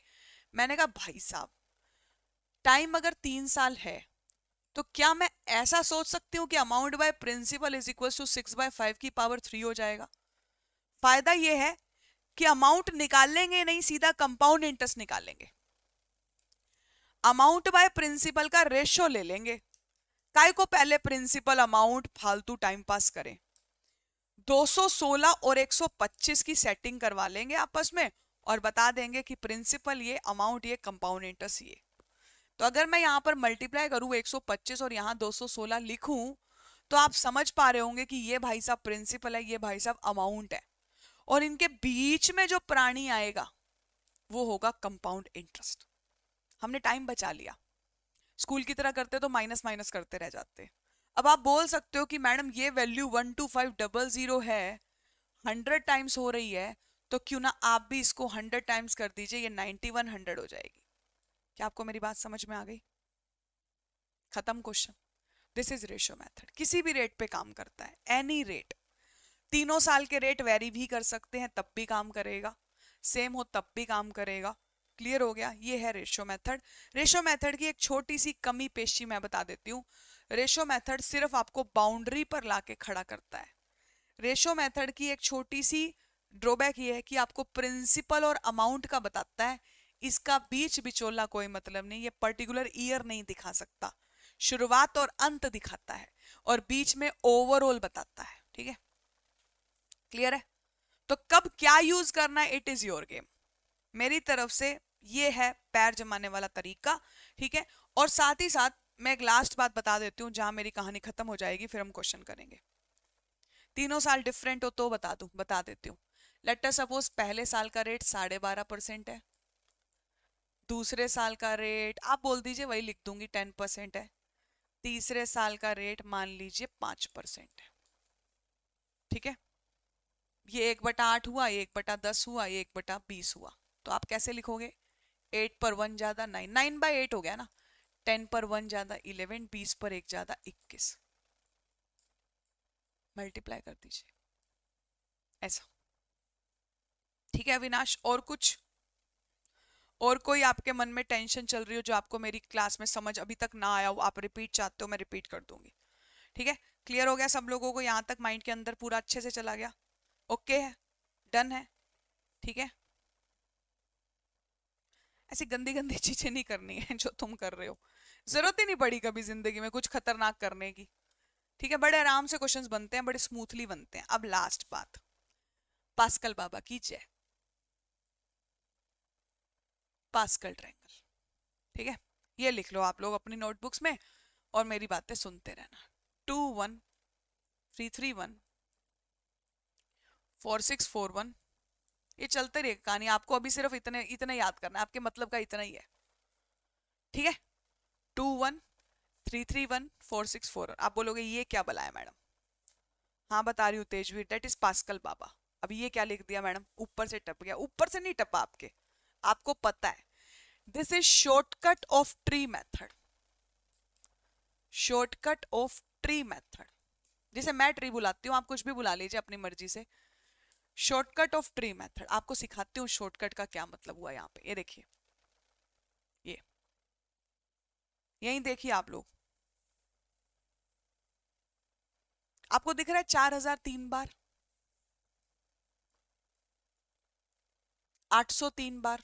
मैंने कहा भाई साहब टाइम अगर तीन साल है तो क्या मैं ऐसा सोच सकती हूँ कि amount by principal is equal to six by five की पावर थ्री हो जाएगा फायदा यह है कि अमाउंट निकालेंगे नहीं सीधा कंपाउंड इंटरेस्ट निकालेंगे अमाउंट बाय प्रिंसिपल का रेशियो ले लेंगे काय को पहले प्रिंसिपल अमाउंट फालतू टाइम पास करें 216 और 125 की सेटिंग करवा लेंगे आपस में और बता देंगे कि प्रिंसिपल ये अमाउंट ये कंपाउंड इंटरेस्ट ये तो अगर मैं यहाँ पर मल्टीप्लाई करूँ 125 और यहाँ 216 लिखूं तो आप समझ पा रहे होंगे कि ये भाई साहब प्रिंसिपल है ये भाई साहब अमाउंट है और इनके बीच में जो प्राणी आएगा वो होगा कंपाउंड इंटरेस्ट हमने टाइम बचा लिया स्कूल की तरह करते तो माइनस माइनस करते रह जाते अब आप बोल सकते हो कि मैडम ये value one two five double zero है हंड्रेड टाइम्स हो रही है तो क्यों ना आप भी इसको हंड्रेड टाइम्स कर दीजिए ये नाइन्टी वन हंड्रेड हो जाएगी क्या आपको मेरी बात समझ में आ गई खत्म question this is ratio method किसी भी रेट पे काम करता है एनी रेट तीनों साल के रेट वेरी भी कर सकते हैं तब भी काम करेगा सेम हो तब भी काम करेगा क्लियर हो गया ये है रेशो मेथड रेशो मेथड की एक छोटी सी कमी पेशी मैं बता देती हूँ रेशो मेथड सिर्फ आपको बाउंड्री पर लाके खड़ा करता है रेशो मेथड की एक छोटी सी ड्रॉबैक ये है कि आपको प्रिंसिपल और अमाउंट का बताता है इसका बीच बिचोला कोई मतलब नहीं ये पर्टिकुलर ईयर नहीं दिखा सकता शुरुआत और अंत दिखाता है और बीच में ओवरऑल बताता है ठीक है क्लियर है तो कब क्या यूज करना है इट इज योर गेम मेरी तरफ से ये है पैर जमाने वाला तरीका ठीक है और साथ ही साथ मैं एक लास्ट बात बता देती हूँ जहां मेरी कहानी खत्म हो जाएगी फिर हम क्वेश्चन करेंगे तीनों साल डिफरेंट हो तो बता दू बता देती हूँ लेटर सपोज पहले साल का रेट साढ़े बारह परसेंट है दूसरे साल का रेट आप बोल दीजिए वही लिख दूंगी टेन परसेंट है तीसरे साल का रेट मान लीजिए पाँच परसेंट है ठीक है ये एक बटा आठ हुआ एक बटा दस हुआ एक बटा बीस हुआ तो आप कैसे लिखोगे एट पर वन ज़्यादा नाइन नाइन बाई एट हो गया ना टेन पर वन ज़्यादा इलेवन बीस पर एक ज़्यादा इक्कीस मल्टीप्लाई कर दीजिए ऐसा ठीक है अविनाश और कुछ और कोई आपके मन में टेंशन चल रही हो जो आपको मेरी क्लास में समझ अभी तक ना आया हो आप रिपीट चाहते हो मैं रिपीट कर दूंगी ठीक है क्लियर हो गया सब लोगों को यहाँ तक माइंड के अंदर पूरा अच्छे से चला गया ओके है डन है ठीक है ऐसी गंदी गंदी चीजें नहीं करनी है जो तुम कर रहे हो जरूरत ही नहीं पड़ी कभी जिंदगी में कुछ खतरनाक करने की ठीक है बड़े आराम से क्वेश्चंस बनते हैं बड़े स्मूथली बनते हैं अब लास्ट बात पास्कल बाबा की जय पास्कल ट्रायंगल ठीक है ये लिख लो आप लोग अपनी नोटबुक्स में और मेरी बातें सुनते रहना two one three three one four six four one ये चलते रहे कहानी आपको अभी सिर्फ इतने इतने याद करना है आपके मतलब का इतना ही है ठीक है two one three three one four six four आप बोलोगे ये क्या बुलाया मैडम हाँ बता रही हूँ तेजवीर डेट इज पास्कल बाबा अभी ये क्या लिख दिया मैडम ऊपर से टप गया ऊपर से नहीं टपा आपके आपको पता है this is shortcut of tree method shortcut of tree method जिसे मैं ट्री बुलाती हूँ आप कुछ भी बुला लीजिए अपनी मर्जी से शॉर्टकट ऑफ ट्री मेथड आपको सिखाती हूँ शॉर्टकट का क्या मतलब हुआ यहाँ पे ये देखिए ये यही देखिए आप लोग आपको दिख रहा है चार हजार तीन बार आठ सौ तीन बार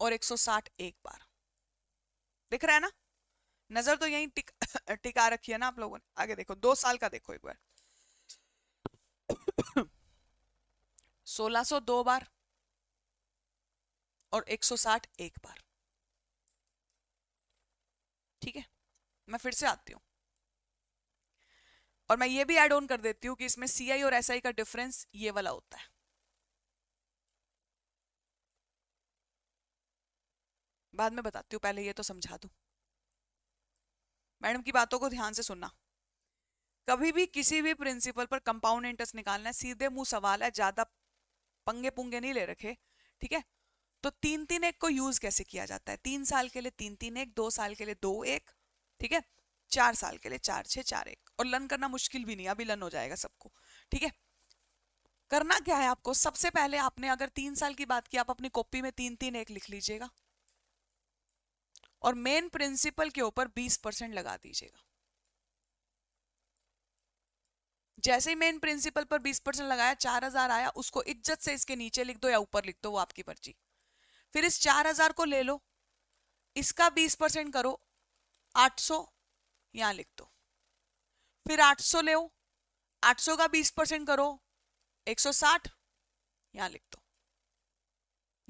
और 160 एक बार दिख रहा है ना नजर तो यही टिक टिका रखी है ना आप लोगों ने आगे देखो दो साल का देखो एक बार 1600 दो बार और 160 एक बार ठीक है मैं फिर से आती हूँ और मैं ये भी एड ऑन कर देती हूँ कि इसमें सीआई और एस SI का डिफरेंस ये वाला होता है बाद में बताती हूँ पहले ये तो समझा दू मैडम की बातों को ध्यान से सुनना कभी भी किसी भी प्रिंसिपल पर कंपाउंड इंटरेस्ट निकालना है सीधे मुंह सवाल है ज़्यादा पंगे पुंगे नहीं ले रखे ठीक है तो तीन तीन एक को यूज़ कैसे किया जाता है तीन साल के लिए तीन तीन एक दो साल के लिए दो एक ठीक है चार साल के लिए चार छः चार एक और लर्न करना मुश्किल भी नहीं अभी लर्न हो जाएगा सबको ठीक है करना क्या है आपको सबसे पहले आपने अगर तीन साल की बात की आप अपनी कॉपी में तीन तीन एक लिख लीजिएगा और मेन प्रिंसिपल के ऊपर 20 परसेंट लगा दीजिएगा जैसे ही मेन प्रिंसिपल पर 20 परसेंट लगाया 4000 आया उसको इज्जत से इसके नीचे लिख दो या ऊपर लिख दो वो आपकी पर्ची फिर इस 4000 को ले लो इसका 20 परसेंट करो 800 सौ यहां लिख दो फिर 800 सौ ले 800 का 20 परसेंट करो 160 सौ यहां लिख दो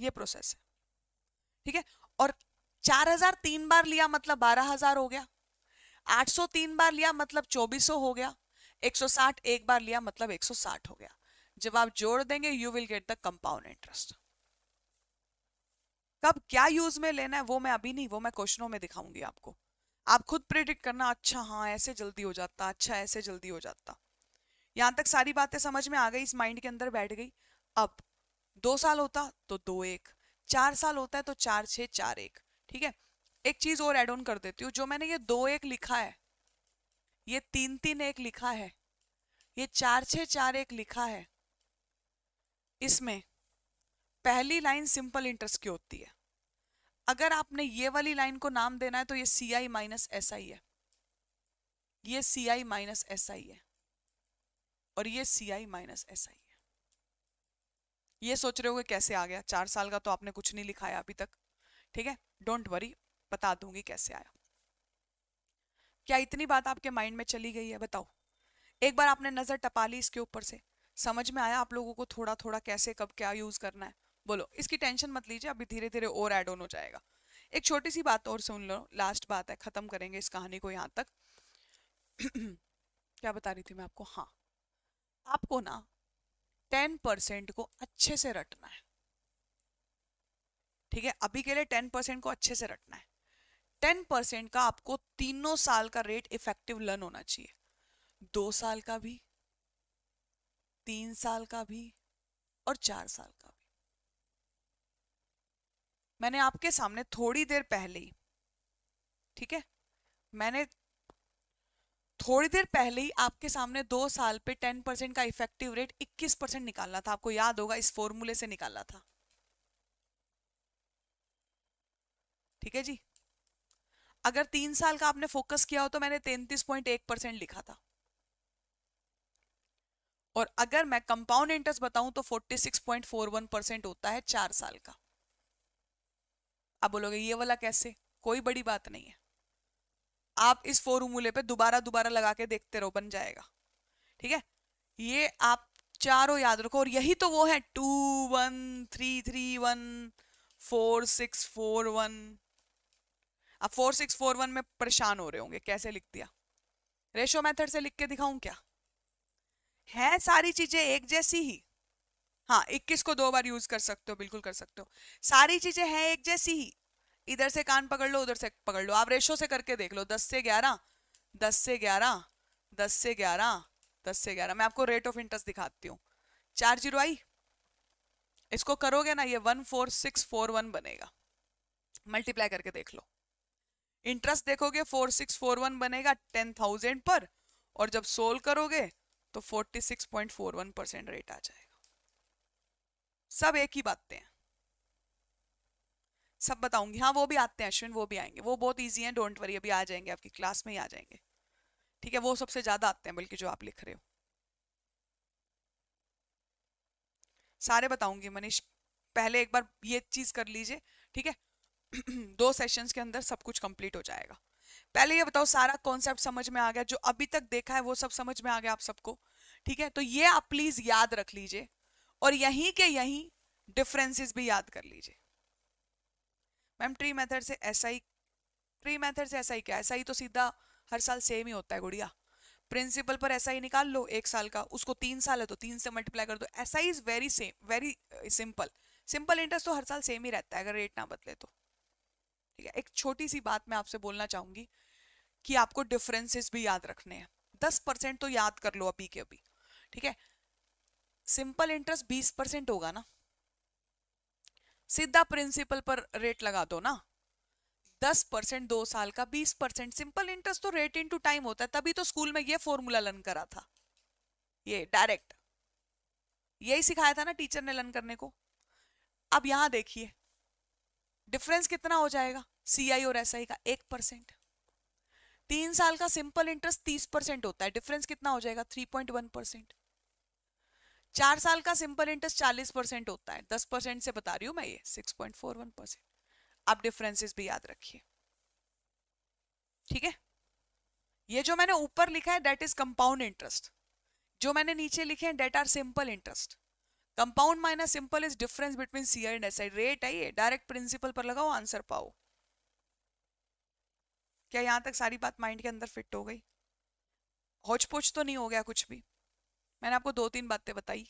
ये प्रोसेस है ठीक है और चार हजार तीन बार लिया मतलब बारह हजार हो गया आठ सौ तीन बार लिया मतलब चौबीस सौ हो गया एक सौ साठ एक बार लिया मतलब एक सौ साठ हो गया जब आप जोड़ देंगे you will get the compound interest कब क्या यूज में लेना है वो मैं अभी नहीं वो मैं क्वेश्चनों में दिखाऊंगी आपको आप खुद प्रिडिक्ट करना अच्छा हाँ ऐसे जल्दी हो जाता अच्छा ऐसे जल्दी हो जाता यहाँ तक सारी बातें समझ में आ गई इस माइंड के अंदर बैठ गई अब दो साल होता तो दो एक चार साल होता है तो चार छ चार एक ठीक है एक चीज और एड ऑन कर देती हूँ जो मैंने ये दो एक लिखा है ये तीन तीन एक लिखा है ये चार छ चार एक लिखा है इसमें पहली लाइन सिंपल इंटरेस्ट की होती है अगर आपने ये वाली लाइन को नाम देना है तो ये सी आई माइनस एस आई है ये सी आई माइनस एस आई है और ये सी आई माइनस एस आई है ये सोच रहे हो कैसे आ गया चार साल का तो आपने कुछ नहीं लिखाया अभी तक ठीक है डोंट वरी बता दूंगी कैसे आया क्या इतनी बात आपके माइंड में चली गई है बताओ एक बार आपने नज़र टपा ली इसके ऊपर से समझ में आया आप लोगों को थोड़ा थोड़ा कैसे कब क्या यूज़ करना है बोलो इसकी टेंशन मत लीजिए अभी धीरे धीरे और एड ऑन हो जाएगा एक छोटी सी बात और सुन लो लास्ट बात है ख़त्म करेंगे इस कहानी को यहाँ तक क्या बता रही थी मैं आपको हाँ आपको ना टेन परसेंट को अच्छे से रटना है ठीक है अभी के लिए टेन परसेंट को अच्छे से रखना है टेन परसेंट का आपको तीनों साल का रेट इफेक्टिव लर्न होना चाहिए दो साल का भी तीन साल का भी और चार साल का भी मैंने आपके सामने थोड़ी देर पहले ही ठीक है मैंने थोड़ी देर पहले ही आपके सामने दो साल पे टेन परसेंट का इफेक्टिव रेट इक्कीस परसेंट निकालना था आपको याद होगा इस फॉर्मूले से निकालना था ठीक है जी अगर तीन साल का आपने फोकस किया हो तो मैंने तैंतीस पॉइंट एक परसेंट लिखा था और अगर मैं कंपाउंड इंटरेस्ट बताऊं तो forty six point four one percent होता है चार साल का आप बोलोगे ये वाला कैसे कोई बड़ी बात नहीं है आप इस फॉर्मूले पे दोबारा दोबारा लगा के देखते रहो बन जाएगा ठीक है ये आप चारों याद रखो और यही तो वो है two one three three one four six four one आप फोर सिक्स फोर वन में परेशान हो रहे होंगे कैसे लिख दिया रेशो मेथड से लिख के दिखाऊं क्या है सारी चीजें एक जैसी ही हाँ इक्कीस को दो बार यूज कर सकते हो बिल्कुल कर सकते हो सारी चीजें हैं एक जैसी ही इधर से कान पकड़ लो उधर से पकड़ लो आप रेशो से करके देख लो दस से ग्यारह दस से ग्यारह दस से ग्यारह दस से ग्यारह मैं आपको रेट ऑफ इंटरेस्ट दिखाती हूँ चार जीरो आई इसको करोगे ना ये one four six four one बनेगा मल्टीप्लाई करके देख लो इंटरेस्ट देखोगे फोर सिक्स फोर वन बनेगा टेन थाउजेंड पर और जब सोल्व करोगे तो forty six point four one percent rate आ जाएगा सब एक ही बातें हैं सब बताऊंगी हाँ वो भी आते हैं अश्विन वो भी आएंगे वो बहुत ईजी हैं डोंट वरी अभी आ जाएंगे आपकी क्लास में ही आ जाएंगे ठीक है वो सबसे ज़्यादा आते हैं बल्कि जो आप लिख रहे हो सारे बताऊंगी मनीष पहले एक बार ये चीज़ कर लीजिए ठीक है दो सेशंस के अंदर सब कुछ कंप्लीट हो जाएगा पहले ये बताओ सारा कॉन्सेप्ट समझ में आ गया जो अभी तक देखा है वो सब समझ में आ गया आप सबको ठीक है तो ये आप प्लीज याद रख लीजिए और यहीं के यहीं डिफरेंसेस भी याद कर लीजिए मैम ट्री मेथड से ऐसा ही ट्री मेथड से ऐसा ही क्या ऐसा ही तो सीधा हर साल सेम ही होता है गुड़िया प्रिंसिपल पर ऐसा ही निकाल लो एक साल का उसको तीन साल है तो तीन से मल्टीप्लाई कर दो ऐसा ही is very same very simple simple interest तो हर साल सेम ही रहता है अगर रेट ना बदले तो एक छोटी सी बात मैं आपसे बोलना चाहूंगी कि आपको डिफरेंसेस भी याद रखने हैं दस परसेंट तो याद कर लो अभी के अभी ठीक है सिंपल इंटरेस्ट बीस परसेंट होगा ना सीधा प्रिंसिपल पर रेट लगा दो ना दस परसेंट दो साल का बीस परसेंट सिंपल इंटरेस्ट तो रेट इन टू टाइम होता है तभी तो स्कूल में ये फॉर्मूला लर्न करा था ये डायरेक्ट यही सिखाया था ना टीचर ने लर्न करने को अब यहां देखिए डिफरेंस कितना हो जाएगा सीआई और एसआई का एक परसेंट तीन साल का सिंपल इंटरेस्ट तीस परसेंट होता है डिफरेंस कितना हो जाएगा थ्री पॉइंट वन परसेंट चार साल का सिंपल इंटरेस्ट चालीस परसेंट होता है दस परसेंट से बता रही हूँ मैं ये six point four one percent आप डिफरेंसेस भी याद रखिए ठीक है ये जो मैंने ऊपर लिखा है दैट इज कंपाउंड इंटरेस्ट जो मैंने नीचे लिखे हैं that are simple interest compound minus simple is difference between C and S rate है ये डायरेक्ट प्रिंसिपल पर लगाओ आंसर पाओ क्या यहाँ तक सारी बात माइंड के अंदर फिट हो गई होच पोच तो नहीं हो गया कुछ भी मैंने आपको दो तीन बातें बताई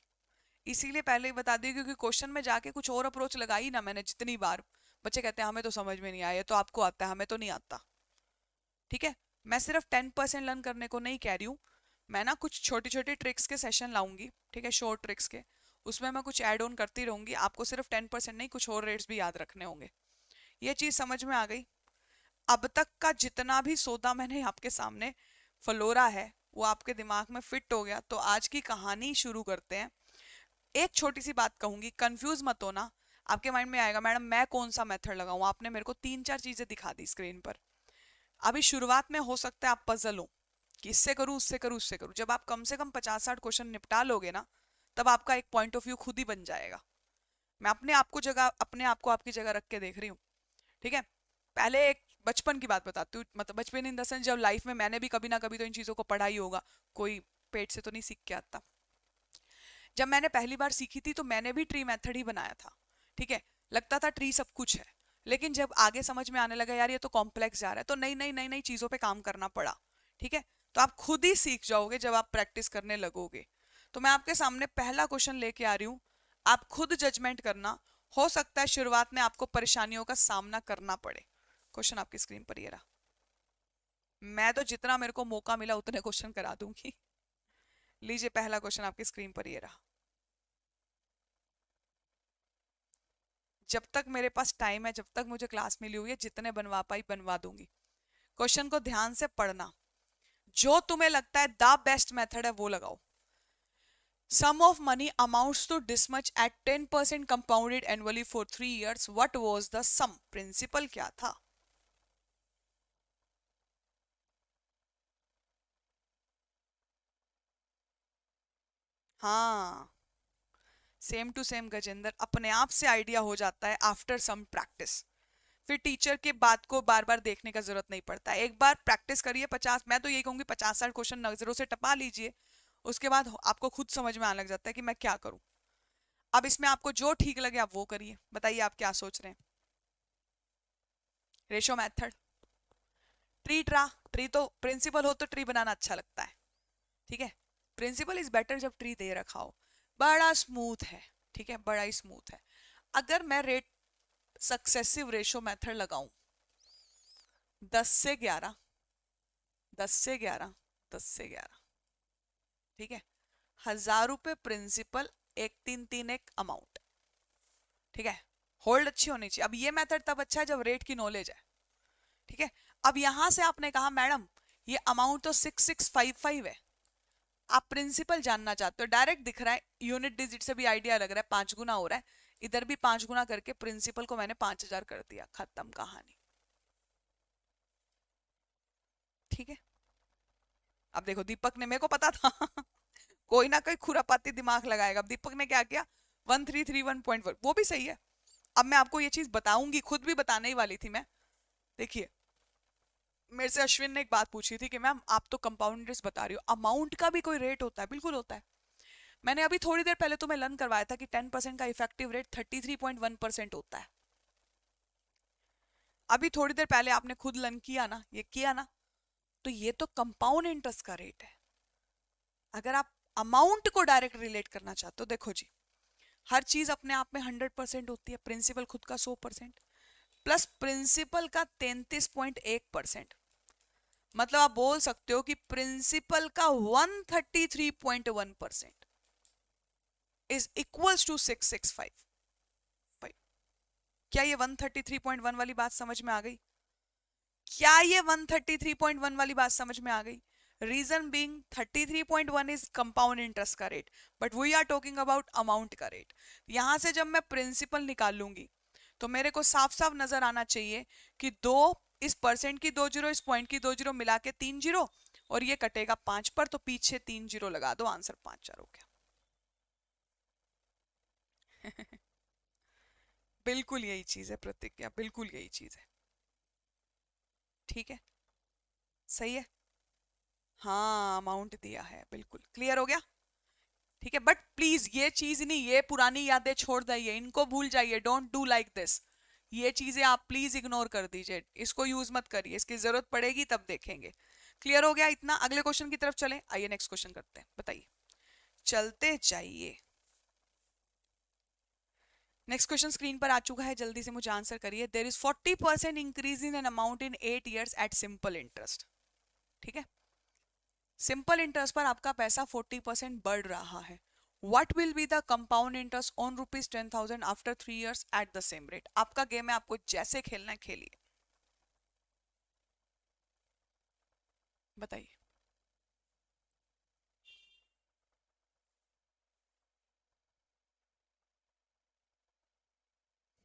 इसीलिए पहले ही बता दी क्योंकि क्वेश्चन में जाके कुछ और अप्रोच लगाई ना मैंने जितनी बार बच्चे कहते हैं हमें तो समझ में नहीं आया तो आपको आता है हमें तो नहीं आता ठीक है मैं सिर्फ टेन परसेंट लर्न करने को नहीं कह रही हूँ मैं ना कुछ छोटे छोटे ट्रिक्स के सेशन लाऊंगी ठीक है शॉर्ट ट्रिक्स के उसमें मैं कुछ ऐड ऑन करती रहूंगी आपको सिर्फ टेन परसेंट नहीं कुछ और रेट्स भी याद रखने होंगे ये चीज़ समझ में आ गई अब तक का जितना भी सौदा मैंने आपके सामने फलोरा है वो आपके दिमाग में फिट हो गया तो आज की कहानी शुरू करते हैं एक छोटी सी बात कहूंगी कंफ्यूज मत होना आपके माइंड में आएगा मैडम मैं कौन सा मेथड लगाऊं आपने मेरे को तीन चार चीजें दिखा दी स्क्रीन पर अभी शुरुआत में हो सकता है आप पजल हो कि इससे करूं उससे करूं उससे करूं जब आप कम से कम पचास साठ क्वेश्चन निपटा लोगे ना तब आपका एक पॉइंट ऑफ व्यू खुद ही बन जाएगा मैं अपने आप को जगह अपने आप को आपकी जगह रख के देख रही हूँ ठीक है पहले एक बचपन की बात बताती हूँ मतलब बचपन इन द सेंस जब लाइफ में मैंने भी कभी ना कभी तो इन चीज़ों को पढ़ा ही होगा कोई पेट से तो नहीं सीख के आता जब मैंने पहली बार सीखी थी तो मैंने भी ट्री मेथड ही बनाया था ठीक है लगता था ट्री सब कुछ है लेकिन जब आगे समझ में आने लगा यार ये तो कॉम्प्लेक्स जा रहा है तो नई नई नई नई चीज़ों पर काम करना पड़ा ठीक है तो आप खुद ही सीख जाओगे जब आप प्रैक्टिस करने लगोगे तो मैं आपके सामने पहला क्वेश्चन लेके आ रही हूँ आप खुद जजमेंट करना हो सकता है शुरुआत में आपको परेशानियों का सामना करना पड़े क्वेश्चन आपकी स्क्रीन पर ये रहा मैं तो जितना मेरे को मौका मिला उतने क्वेश्चन करा दूंगी लीजिए पहला क्वेश्चन आपकी स्क्रीन पर ये रहा जब तक मेरे पास टाइम है जब तक मुझे क्लास मिली हुई है जितने बनवा पाई बनवा दूंगी क्वेश्चन को ध्यान से पढ़ना जो तुम्हें लगता है द बेस्ट मेथड है वो लगाओ sum of money amounts to this eight at percent compounded annually for three years what was the sum principal क्या था हाँ सेम टू सेम गजेंद्र अपने आप से आइडिया हो जाता है आफ्टर सम प्रैक्टिस फिर टीचर के बात को बार बार देखने का जरूरत नहीं पड़ता एक बार प्रैक्टिस करिए पचास मैं तो यही कहूँगी पचास साठ क्वेश्चन नजरों से टपा लीजिए उसके बाद आपको खुद समझ में आने लग जाता है कि मैं क्या करूँ अब इसमें आपको जो ठीक लगे आप वो करिए बताइए आप क्या सोच रहे हैं रेशो मेथड ट्री ट्रा ट्री तो प्रिंसिपल हो तो ट्री बनाना अच्छा लगता है ठीक है प्रिंसिपल इज बेटर जब ट्री दे रखा हो बड़ा स्मूथ है ठीक है बड़ा ही स्मूथ है अगर मैं रेट सक्सेसिव रेशो मेथड लगाऊं दस से ग्यारह दस से ग्यारह दस से ग्यारह ठीक है हजार रुपये प्रिंसिपल एक तीन तीन एक अमाउंट ठीक है होल्ड अच्छी होनी चाहिए अब ये मेथड तब अच्छा है जब रेट की नॉलेज है ठीक है अब यहां से आपने कहा मैडम ये अमाउंट तो सिक्स सिक्स फाइव फाइव है आप प्रिंसिपल जानना चाहते हो डायरेक्ट दिख रहा है यूनिट डिजिट से भी आइडिया लग रहा है पांच गुना हो रहा है इधर भी पांच गुना करके प्रिंसिपल को मैंने पांच हजार कर दिया खत्म कहानी ठीक है अब देखो दीपक ने मेरे को पता था कोई ना कोई खुरापाती दिमाग लगाएगा अब दीपक ने क्या किया one three three one point वो भी सही है अब मैं आपको ये चीज बताऊंगी खुद भी बताने ही वाली थी मैं देखिए मेरे से अश्विन ने एक बात पूछी थी कि मैम आप तो कंपाउंड इंटरेस्ट बता रही हो अमाउंट का भी कोई रेट होता है बिल्कुल होता है मैंने अभी थोड़ी देर पहले मैं लर्न करवाया था कि टेन परसेंट का effective rate thirty three point one percent होता है अभी थोड़ी देर पहले आपने खुद लर्न किया ना ये किया ना तो ये तो कंपाउंड इंटरेस्ट का रेट है अगर आप अमाउंट को डायरेक्ट रिलेट करना चाहते हो देखो जी हर चीज अपने आप में हंड्रेड परसेंट होती है प्रिंसिपल खुद का सौ परसेंट प्लस प्रिंसिपल का तैंतीस पॉइंट एक परसेंट मतलब आप बोल सकते हो कि प्रिंसिपल का 133.1 percent is equal to six six five क्या ये 133.1 वाली बात समझ में आ गई क्या ये 133.1 वाली बात समझ में आ गई reason being 33.1 is compound interest का rate but we are talking about amount का रेट यहां से जब मैं प्रिंसिपल निकाल लूंगी तो मेरे को साफ साफ नजर आना चाहिए कि दो इस परसेंट की दो जीरो इस पॉइंट की दो जीरो मिला के तीन जीरो और ये कटेगा पांच पर तो पीछे तीन जीरो लगा दो आंसर पांच चार हो गया बिल्कुल यही चीज है प्रतिज्ञा बिल्कुल यही चीज है ठीक है सही है हाँ अमाउंट दिया है बिल्कुल क्लियर हो गया ठीक है बट प्लीज ये चीज नहीं ये पुरानी यादें छोड़ दीजिए इनको भूल जाइए डोंट डू लाइक दिस ये चीज़ें आप प्लीज़ इग्नोर कर दीजिए इसको यूज़ मत करिए इसकी ज़रूरत पड़ेगी तब देखेंगे क्लियर हो गया इतना अगले क्वेश्चन की तरफ चले आइए नेक्स्ट क्वेश्चन करते हैं बताइए चलते जाइए नेक्स्ट क्वेश्चन स्क्रीन पर आ चुका है जल्दी से मुझे आंसर करिए there is forty percent increase in an amount in eight years at simple interest ठीक है सिंपल इंटरेस्ट पर आपका पैसा फोर्टी परसेंट बढ़ रहा है what will be the compound interest on rupees ten thousand after three years at the same rate आपका game है आपको जैसे खेलना है खेलिए बताइए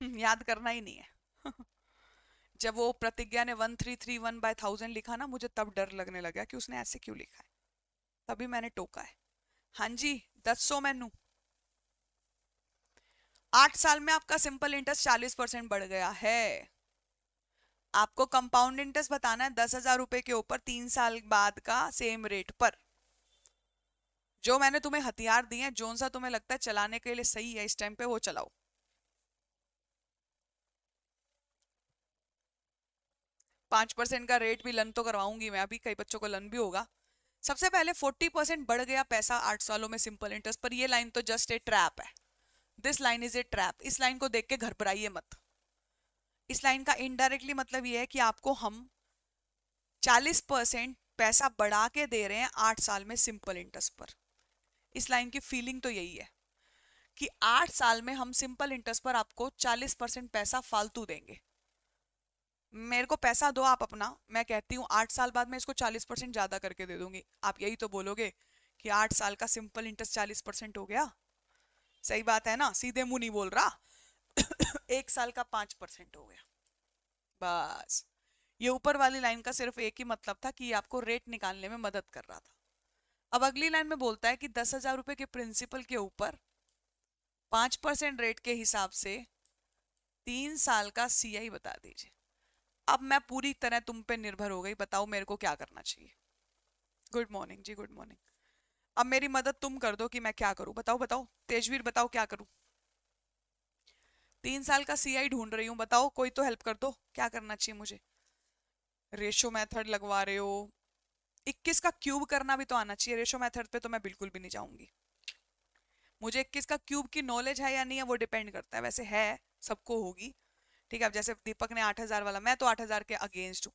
हम्म, याद करना ही नहीं है जब वो प्रतिज्ञा ने one three three one by thousand लिखा ना मुझे तब डर लगने लगा कि उसने ऐसे क्यों लिखा है तभी मैंने टोका है हाँ जी दसो ਮੈਨੂੰ आठ साल में आपका सिंपल इंटरेस्ट चालीस परसेंट बढ़ गया है आपको कंपाउंड इंटरेस्ट बताना है दस हजार रुपए के ऊपर तीन साल बाद का सेम रेट पर जो मैंने तुम्हें हथियार दिए हैं जोन सा तुम्हें लगता है चलाने के लिए सही है इस टाइम पे वो चलाओ पांच परसेंट का रेट भी लन तो करवाऊंगी मैं अभी कई बच्चों को लन भी होगा सबसे पहले 40 परसेंट बढ़ गया पैसा आठ सालों में सिंपल इंटरेस्ट पर ये लाइन तो जस्ट ए ट्रैप है this line is a trap इस लाइन को देख के घर पर आइए मत इस लाइन का इनडायरेक्टली मतलब ये है कि आपको हम 40 परसेंट पैसा बढ़ा के दे रहे हैं आठ साल में सिंपल इंटरेस्ट पर इस लाइन की फीलिंग तो यही है कि आठ साल में हम सिंपल इंटरेस्ट पर आपको चालीस परसेंट पैसा फालतू देंगे मेरे को पैसा दो आप अपना मैं कहती हूँ आठ साल बाद मैं इसको चालीस परसेंट ज़्यादा करके दे दूंगी आप यही तो बोलोगे कि आठ साल का सिंपल इंटरेस्ट चालीस परसेंट हो गया सही बात है ना सीधे मुंह नहीं बोल रहा एक साल का पाँच परसेंट हो गया बस ये ऊपर वाली लाइन का सिर्फ एक ही मतलब था कि ये आपको रेट निकालने में मदद कर रहा था अब अगली लाइन में बोलता है कि दस हजार रुपये के प्रिंसिपल के ऊपर पाँच परसेंट रेट के हिसाब से तीन साल का सी बता दीजिए अब मैं पूरी तरह तुम पे निर्भर हो गई बताओ मेरे को क्या करना चाहिए गुड मॉर्निंग जी गुड मॉर्निंग अब मेरी मदद तुम कर दो कि मैं क्या करूं बताओ बताओ तेजवीर बताओ क्या करूं तीन साल का सीआई ढूंढ रही हूं बताओ कोई तो हेल्प कर दो क्या करना चाहिए मुझे रेशो मेथड लगवा रहे हो 21 का क्यूब करना भी तो आना चाहिए रेशो मेथड पे तो मैं बिल्कुल भी नहीं जाऊंगी मुझे 21 का क्यूब की नॉलेज है या नहीं है वो डिपेंड करता है वैसे है सबको होगी ठीक है अब जैसे दीपक ने आठ हजार वाला मैं तो आठ हजार के अगेंस्ट हूँ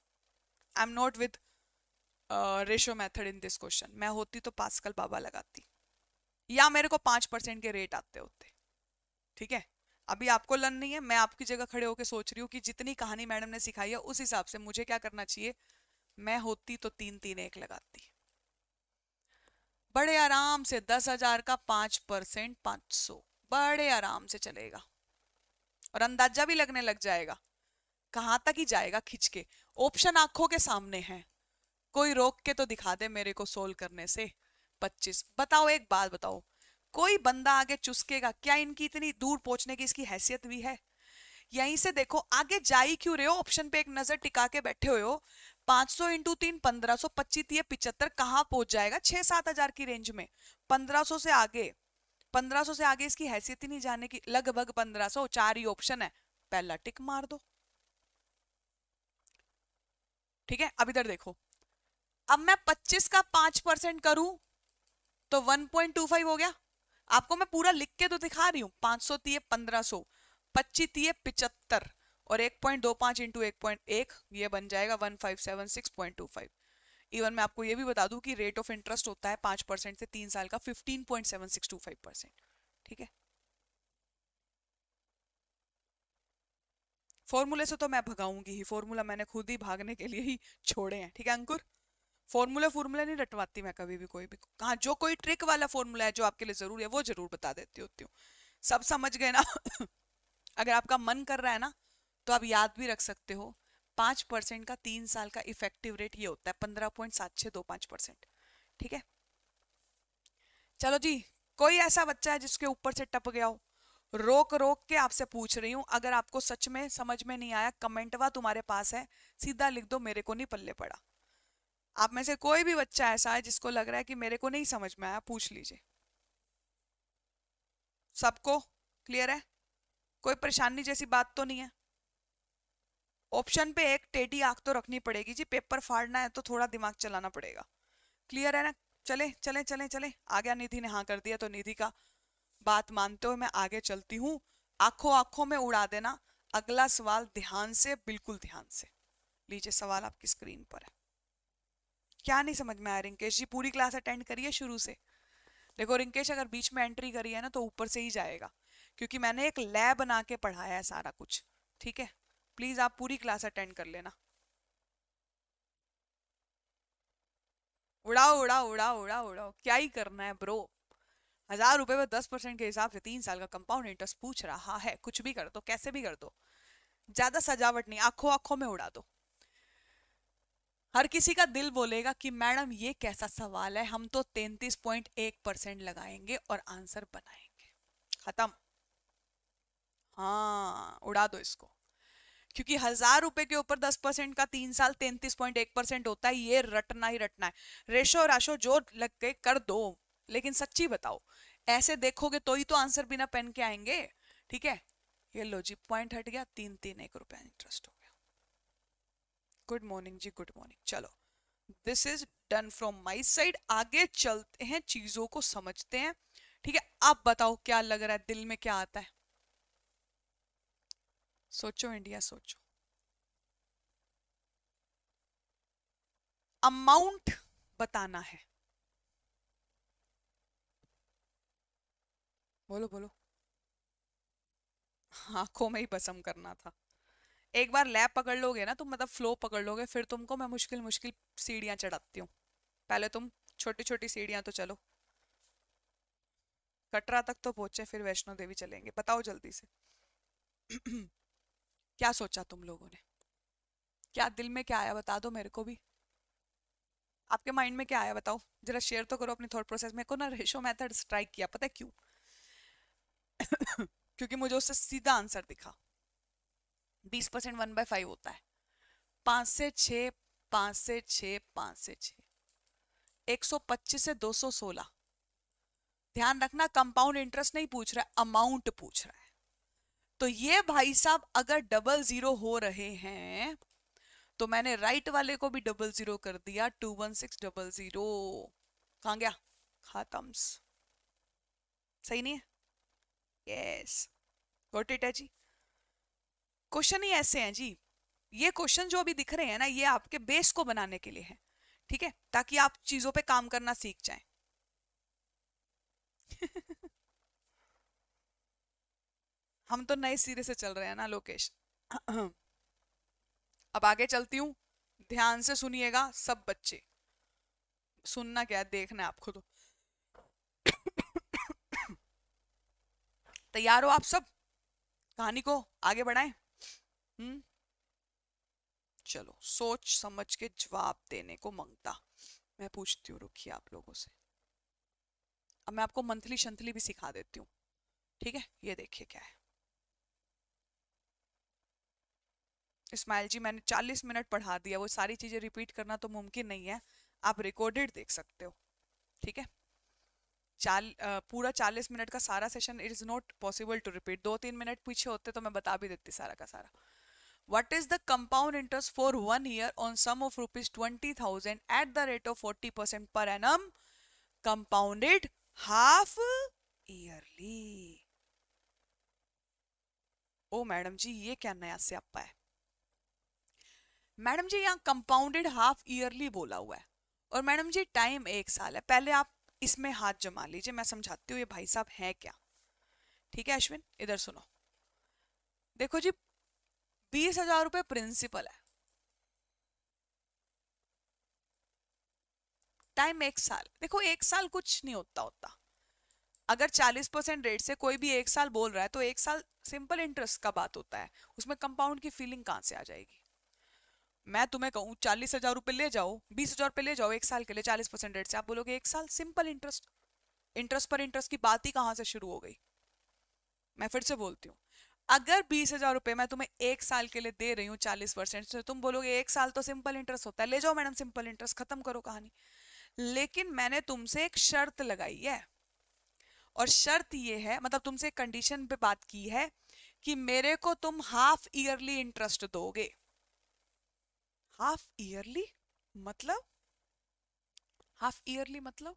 I am not with ratio method in this question मैं होती तो पासकल बाबा लगाती या मेरे को पाँच परसेंट के रेट आते होते ठीक है अभी आपको लर्न नहीं है मैं आपकी जगह खड़े होकर सोच रही हूँ कि जितनी कहानी मैडम ने सिखाई है उस हिसाब से मुझे क्या करना चाहिए मैं होती तो तीन तीन एक लगाती बड़े आराम से दस हजार का पाँच परसेंट पाँच सौ बड़े आराम से चलेगा और अंदाजा भी लगने लग जाएगा कहाँ तक ही जाएगा खिंच के ऑप्शन आंखों के सामने है कोई रोक के तो दिखा दे मेरे को सोल्व करने से पच्चीस बताओ एक बात बताओ कोई बंदा आगे चुस्केगा क्या इनकी इतनी दूर पहुंचने की इसकी हैसियत भी है यहीं से देखो आगे जा ही क्यों रहे हो ऑप्शन पे एक नजर टिका के बैठे हुए हो पांच सौ इंटू तीन पंद्रह सौ पच्चीस पिचहत्तर कहाँ पहुंच जाएगा छह सात हजार की रेंज में पंद्रह सो से आगे पंद्रह सौ से आगे इसकी हैसियत ही नहीं जाने की लगभग पंद्रह सौ चार ही ऑप्शन है पहला टिक मार दो ठीक है अब इधर देखो अब मैं पच्चीस का पांच परसेंट करूं तो वन पॉइंट टू फाइव हो गया आपको मैं पूरा लिख के तो दिखा रही हूं पांच सौ तीय पंद्रह सौ पच्चीस तीय पिचहत्तर और एक पॉइंट दो पांच इंटू एक पॉइंट एक ये बन जाएगा one five seven six point two five even मैं आपको ये भी बता दूं कि रेट ऑफ इंटरेस्ट होता है पांच परसेंट से तीन साल का fifteen point seven six two five percent ठीक है फॉर्मूले से तो मैं भगाऊंगी ही फॉर्मूला मैंने खुद ही भागने के लिए ही छोड़े हैं ठीक है अंकुर फॉर्मूला फॉर्मूला नहीं रटवाती मैं कभी भी कोई भी कहा जो कोई ट्रिक वाला फॉर्मूला है जो आपके लिए ज़रूर है वो ज़रूर बता देती होती हूँ सब समझ गए ना अगर आपका मन कर रहा है ना तो आप याद भी रख सकते हो पांच परसेंट का तीन साल का इफेक्टिव रेट ये होता है पंद्रह पॉइंट सात छह दो पांच परसेंट ठीक है चलो जी कोई ऐसा बच्चा है जिसके ऊपर से टप गया हो रोक रोक के आपसे पूछ रही हूं अगर आपको सच में समझ में नहीं आया कमेंटवा तुम्हारे पास है सीधा लिख दो मेरे को नहीं पल्ले पड़ा आप में से कोई भी बच्चा ऐसा है जिसको लग रहा है कि मेरे को नहीं समझ में आया पूछ लीजिए सबको क्लियर है कोई परेशानी जैसी बात तो नहीं है ऑप्शन पे एक टेढ़ी आंख तो रखनी पड़ेगी जी पेपर फाड़ना है तो थोड़ा दिमाग चलाना पड़ेगा क्लियर है ना चले चले चले चले आ गया निधि ने हाँ कर दिया तो निधि का बात मानते हो मैं आगे चलती हूँ आंखों आंखों में उड़ा देना अगला सवाल ध्यान से बिल्कुल ध्यान से लीजिए सवाल आपकी स्क्रीन पर है क्या नहीं समझ में आया रिंकेश जी पूरी क्लास अटेंड करिए शुरू से देखो रिंकेश अगर बीच में एंट्री करी है ना तो ऊपर से ही जाएगा क्योंकि मैंने एक लैब बना के पढ़ाया है सारा कुछ ठीक है प्लीज़ आप पूरी क्लास अटेंड कर लेना उड़ाओ उड़ाओ उड़ाओ उड़ाओ उड़ाओ क्या ही करना है ब्रो हजार रुपए में दस परसेंट के हिसाब से तीन साल का कंपाउंड इंटरेस्ट पूछ रहा है कुछ भी कर दो कैसे भी कर दो ज्यादा सजावट नहीं आंखों आंखों में उड़ा दो हर किसी का दिल बोलेगा कि मैडम ये कैसा सवाल है हम तो तैतीस पॉइंट एक परसेंट लगाएंगे और आंसर बनाएंगे खत्म हाँ उड़ा दो इसको क्योंकि हजार रुपए के ऊपर दस परसेंट का तीन साल तैंतीस पॉइंट एक परसेंट होता है ये रटना ही रटना है रेशो राशो जो लग गए कर दो लेकिन सच्ची बताओ ऐसे देखोगे तो ही तो आंसर बिना पेन के आएंगे ठीक है ये लो जी पॉइंट हट गया तीन तीन एक रुपया इंटरेस्ट हो गया गुड मॉर्निंग जी गुड मॉर्निंग चलो this is done from my side आगे चलते हैं चीजों को समझते हैं ठीक है आप बताओ क्या लग रहा है दिल में क्या आता है सोचो इंडिया सोचो अमाउंट बताना है बोलो बोलो आंखों में ही बसम करना था एक बार लैब पकड़ लोगे ना तुम मतलब फ्लो पकड़ लोगे फिर तुमको मैं मुश्किल मुश्किल सीढ़ियां चढ़ाती हूँ पहले तुम छोटी छोटी सीढ़ियां तो चलो कटरा तक तो पहुंचे फिर वैष्णो देवी चलेंगे बताओ जल्दी से क्या सोचा तुम लोगों ने क्या दिल में क्या आया बता दो मेरे को भी आपके माइंड में क्या आया बताओ जरा शेयर तो करो अपनी थॉट प्रोसेस मेरे को ना रेशो मेथड स्ट्राइक किया पता है क्यों क्योंकि मुझे उससे सीधा आंसर दिखा बीस परसेंट वन बाय फाइव होता है पांच से छ पांच से छ पांच से छ एक सौ पच्चीस से दो सौ सोलह ध्यान रखना कंपाउंड इंटरेस्ट नहीं पूछ रहा है अमाउंट पूछ रहा है तो ये भाई साहब अगर डबल जीरो हो रहे हैं तो मैंने राइट वाले को भी डबल जीरो कर दिया two one six double zero कहा गया खातम्स सही नहीं है यस गोट इट है जी क्वेश्चन ही ऐसे हैं जी ये क्वेश्चन जो अभी दिख रहे हैं ना ये आपके बेस को बनाने के लिए है ठीक है ताकि आप चीजों पे काम करना सीख जाएं हम तो नए सिरे से चल रहे हैं ना लोकेश अब आगे चलती हूँ ध्यान से सुनिएगा सब बच्चे सुनना क्या है देखना है आप खुद तो। तैयार हो आप सब कहानी को आगे बढ़ाएं हम्म चलो सोच समझ के जवाब देने को मंगता मैं पूछती हूँ रुकिए आप लोगों से अब मैं आपको मंथली शंथली भी सिखा देती हूँ ठीक है ये देखिए क्या है इस्माइल जी मैंने 40 मिनट पढ़ा दिया वो सारी चीज़ें रिपीट करना तो मुमकिन नहीं है आप रिकॉर्डेड देख सकते हो ठीक है चाल पूरा 40 मिनट का सारा session it is not possible to repeat दो तीन मिनट पीछे होते तो मैं बता भी देती सारा का सारा what is the compound interest for one year on sum of rupees twenty thousand at the rate of forty percent per annum compounded half yearly ओ मैडम जी ये क्या नया से आप है मैडम जी यहाँ कंपाउंडेड हाफ ईयरली बोला हुआ है और मैडम जी टाइम एक साल है पहले आप इसमें हाथ जमा लीजिए मैं समझाती हूँ ये भाई साहब हैं क्या ठीक है अश्विन इधर सुनो देखो जी बीस हजार रुपये प्रिंसिपल है टाइम एक साल देखो एक साल कुछ नहीं होता होता अगर 40 परसेंट रेट से कोई भी एक साल बोल रहा है तो एक साल सिंपल इंटरेस्ट का बात होता है उसमें कंपाउंड की फीलिंग कहाँ से आ जाएगी मैं तुम्हें कहूँ चालीस हजार रुपये ले जाओ बीस हजार रुपये ले जाओ एक साल के लिए चालीस परसेंट रेट से आप बोलोगे एक साल सिंपल इंटरेस्ट इंटरेस्ट पर इंटरेस्ट की बात ही कहाँ से शुरू हो गई मैं फिर से बोलती हूँ अगर बीस हजार रुपये मैं तुम्हें एक साल के लिए दे रही हूँ चालीस परसेंट से तुम बोलोगे एक साल तो सिंपल इंटरेस्ट होता है ले जाओ मैडम सिंपल इंटरेस्ट खत्म करो कहानी लेकिन मैंने तुमसे एक शर्त लगाई है और शर्त ये है मतलब तुमसे कंडीशन पे बात की है कि मेरे को तुम हाफ ईयरली इंटरेस्ट दोगे हाफ ईयरली मतलब हाफ ईयरली मतलब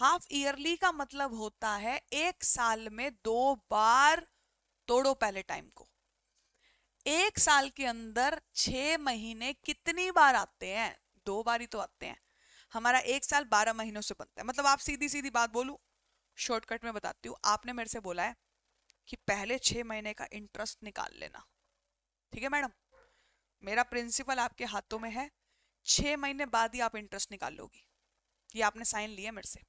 हाफ ईयरली का मतलब होता है एक साल में दो बार तोड़ो पहले टाइम को एक साल के अंदर छह महीने कितनी बार आते हैं दो बार ही तो आते हैं हमारा एक साल बारह महीनों से बनता है मतलब आप सीधी सीधी बात बोलू शॉर्टकट में बताती हूँ आपने मेरे से बोला है कि पहले छह महीने का इंटरेस्ट निकाल लेना ठीक है मैडम मेरा प्रिंसिपल आपके हाथों में है छः महीने बाद ही आप इंटरेस्ट निकाल लोगी ये आपने साइन लिया मेरे से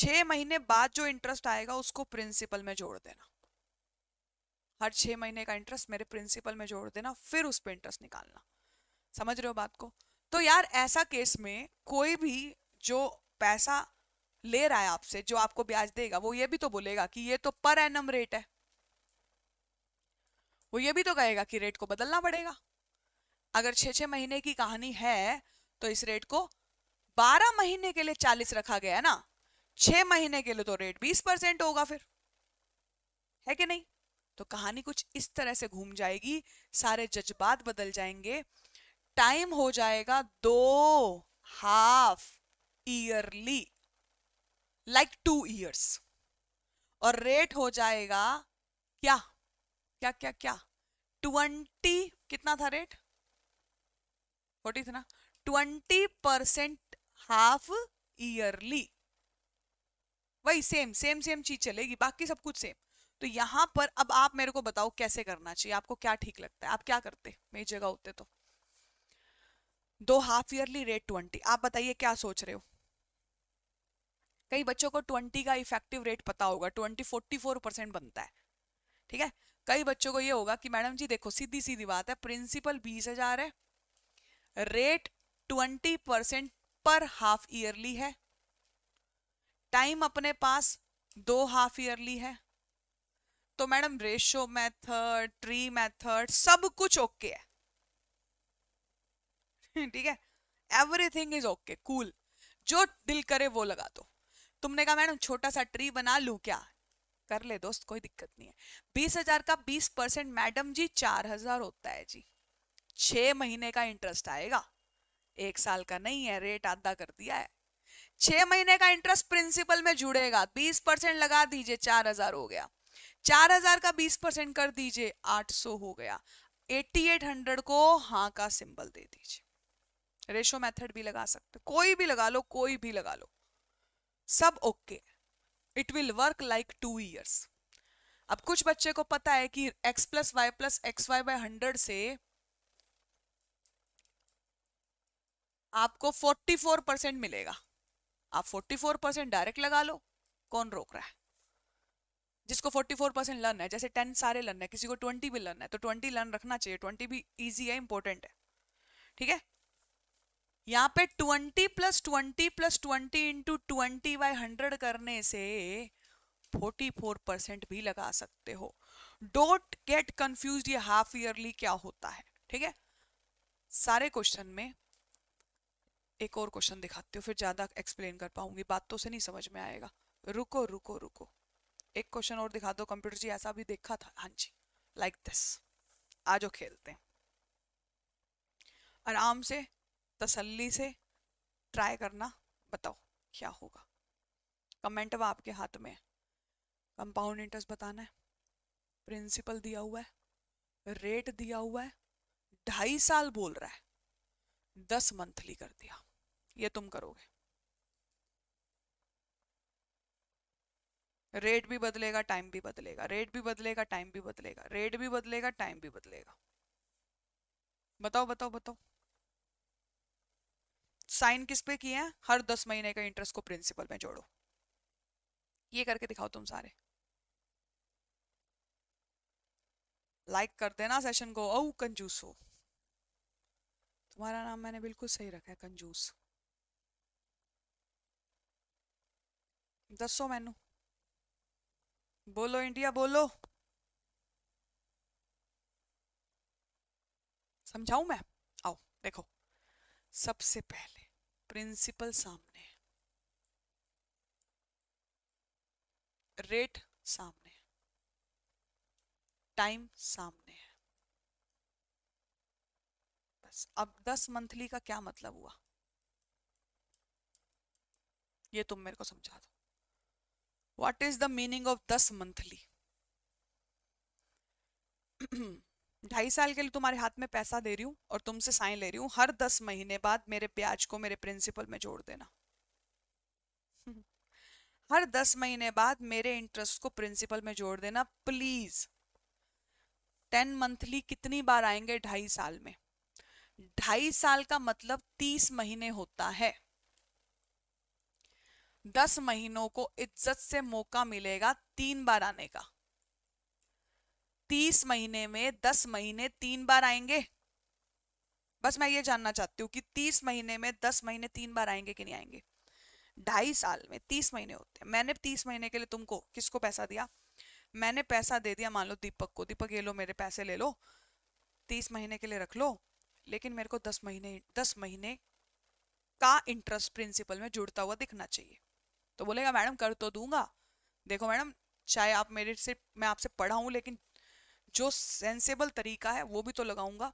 छः महीने बाद जो इंटरेस्ट आएगा उसको प्रिंसिपल में जोड़ देना हर छः महीने का इंटरेस्ट मेरे प्रिंसिपल में जोड़ देना फिर उस पर इंटरेस्ट निकालना समझ रहे हो बात को तो यार ऐसा केस में कोई भी जो पैसा ले रहा है आपसे जो आपको ब्याज देगा वो ये भी तो बोलेगा कि ये तो पर एनम रेट है वो ये भी तो कहेगा कि रेट को बदलना पड़ेगा अगर छ छः महीने की कहानी है तो इस रेट को बारह महीने के लिए चालीस रखा गया है ना छ महीने के लिए तो रेट बीस परसेंट होगा फिर है कि नहीं तो कहानी कुछ इस तरह से घूम जाएगी सारे जज्बात बदल जाएंगे टाइम हो जाएगा दो half yearly like two years और रेट हो जाएगा क्या क्या क्या क्या ट्वेंटी कितना था rate what is na 20% half yearly वही सेम सेम सेम चीज चलेगी बाकी सब कुछ सेम तो यहाँ पर अब आप मेरे को बताओ कैसे करना चाहिए आपको क्या ठीक लगता है आप क्या करते मेरी जगह होते तो दो हाफ ईयरली रेट ट्वेंटी आप बताइए क्या सोच रहे हो कई बच्चों को ट्वेंटी का इफेक्टिव रेट पता होगा ट्वेंटी फोर्टी फोर परसेंट बनता है ठीक है कई बच्चों को ये होगा कि मैडम जी देखो सीधी सीधी बात है प्रिंसिपल बीस हजार है रेट 20 परसेंट पर हाफ ईयरली है टाइम अपने पास दो हाफ ईयरली है तो madam ratio method tree method सब कुछ ओके okay है ठीक है एवरीथिंग इज ओके कूल जो दिल करे वो लगा दो तुमने कहा मैडम छोटा सा ट्री बना लू क्या कर ले दोस्त कोई दिक्कत नहीं है बीस हजार का बीस परसेंट मैडम जी चार हजार होता है जी छ महीने का इंटरेस्ट आएगा एक साल का नहीं है रेट आधा कर दिया है छ महीने का इंटरेस्ट प्रिंसिपल में जुड़ेगा बीस परसेंट लगा दीजिए चार हजार हो गया चार हजार का बीस परसेंट कर दीजिए आठ सौ हो गया एट्टी एट हंड्रेड को हाँ का सिंबल दे दीजिए रेशो मेथड भी लगा सकते कोई भी लगा लो कोई भी लगा लो सब okay it will work like two years अब कुछ बच्चे को पता है कि x plus y plus x y by hundred से आपको 44 परसेंट मिलेगा आप 44 परसेंट डायरेक्ट लगा लो कौन रोक रहा है जिसको 44 परसेंट लर्न है जैसे 10 सारे लर्न है किसी को 20 भी लर्न है तो 20 लर्न रखना चाहिए 20 भी इजी है इंपॉर्टेंट है ठीक है यहाँ पे 20 plus 20 plus 20 into twenty by hundred करने से 44 परसेंट भी लगा सकते हो डोंट गेट कंफ्यूज ये हाफ ईयरली क्या होता है ठीक है सारे क्वेश्चन में एक और क्वेश्चन दिखाती हूँ फिर ज़्यादा एक्सप्लेन कर पाऊंगी बात तो नहीं समझ में आएगा रुको रुको रुको एक क्वेश्चन और दिखा दो कंप्यूटर जी ऐसा भी देखा था हाँ जी लाइक दिस आज खेलते हैं आराम से तसल्ली से ट्राई करना बताओ क्या होगा कमेंट अब आपके हाथ में कंपाउंड इंटरेस्ट बताना है प्रिंसिपल दिया हुआ है रेट दिया हुआ है ढाई साल बोल रहा है दस मंथली कर दिया ये तुम करोगे रेट भी बदलेगा टाइम भी बदलेगा रेट भी बदलेगा टाइम भी बदलेगा रेट भी बदलेगा टाइम भी बदलेगा बताओ बताओ बताओ साइन किस पे किए हैं हर दस महीने का इंटरेस्ट को प्रिंसिपल में जोड़ो ये करके दिखाओ तुम सारे लाइक कर देना सेशन को ओ कंजूस हो तुम्हारा नाम मैंने बिल्कुल सही रखा है कंजूस दसो ਮੈਨੂੰ बोलो इंडिया बोलो समझाऊ मैं आओ देखो सबसे पहले प्रिंसिपल सामने है रेट सामने है टाइम सामने है बस अब दस मंथली का क्या मतलब हुआ ये तुम मेरे को समझा दो what is the meaning of दस मंथली ढाई साल के लिए तुम्हारे हाथ में पैसा दे रही हूँ और तुमसे साइन ले रही हूँ हर दस महीने बाद मेरे ब्याज को मेरे प्रिंसिपल में जोड़ देना हर दस महीने बाद मेरे इंटरेस्ट को प्रिंसिपल में जोड़ देना प्लीज टेन मंथली कितनी बार आएंगे ढाई साल में ढाई साल का मतलब तीस महीने होता है दस महीनों को इज्जत से मौका मिलेगा तीन बार आने का तीस महीने में दस महीने तीन बार आएंगे बस मैं ये जानना चाहती हूँ कि तीस महीने में दस महीने तीन बार आएंगे कि नहीं आएंगे ढाई साल में तीस महीने होते हैं मैंने तीस महीने के लिए तुमको किसको पैसा दिया मैंने पैसा दे दिया मान लो दीपक को दीपक ये लो मेरे पैसे ले लो तीस महीने के लिए रख लो लेकिन मेरे को दस महीने दस महीने का इंटरेस्ट प्रिंसिपल में जुड़ता हुआ दिखना चाहिए तो बोलेगा मैडम कर तो दूंगा देखो मैडम चाहे आप मेरे से मैं आपसे पढ़ाऊँ लेकिन जो सेंसेबल तरीका है वो भी तो लगाऊंगा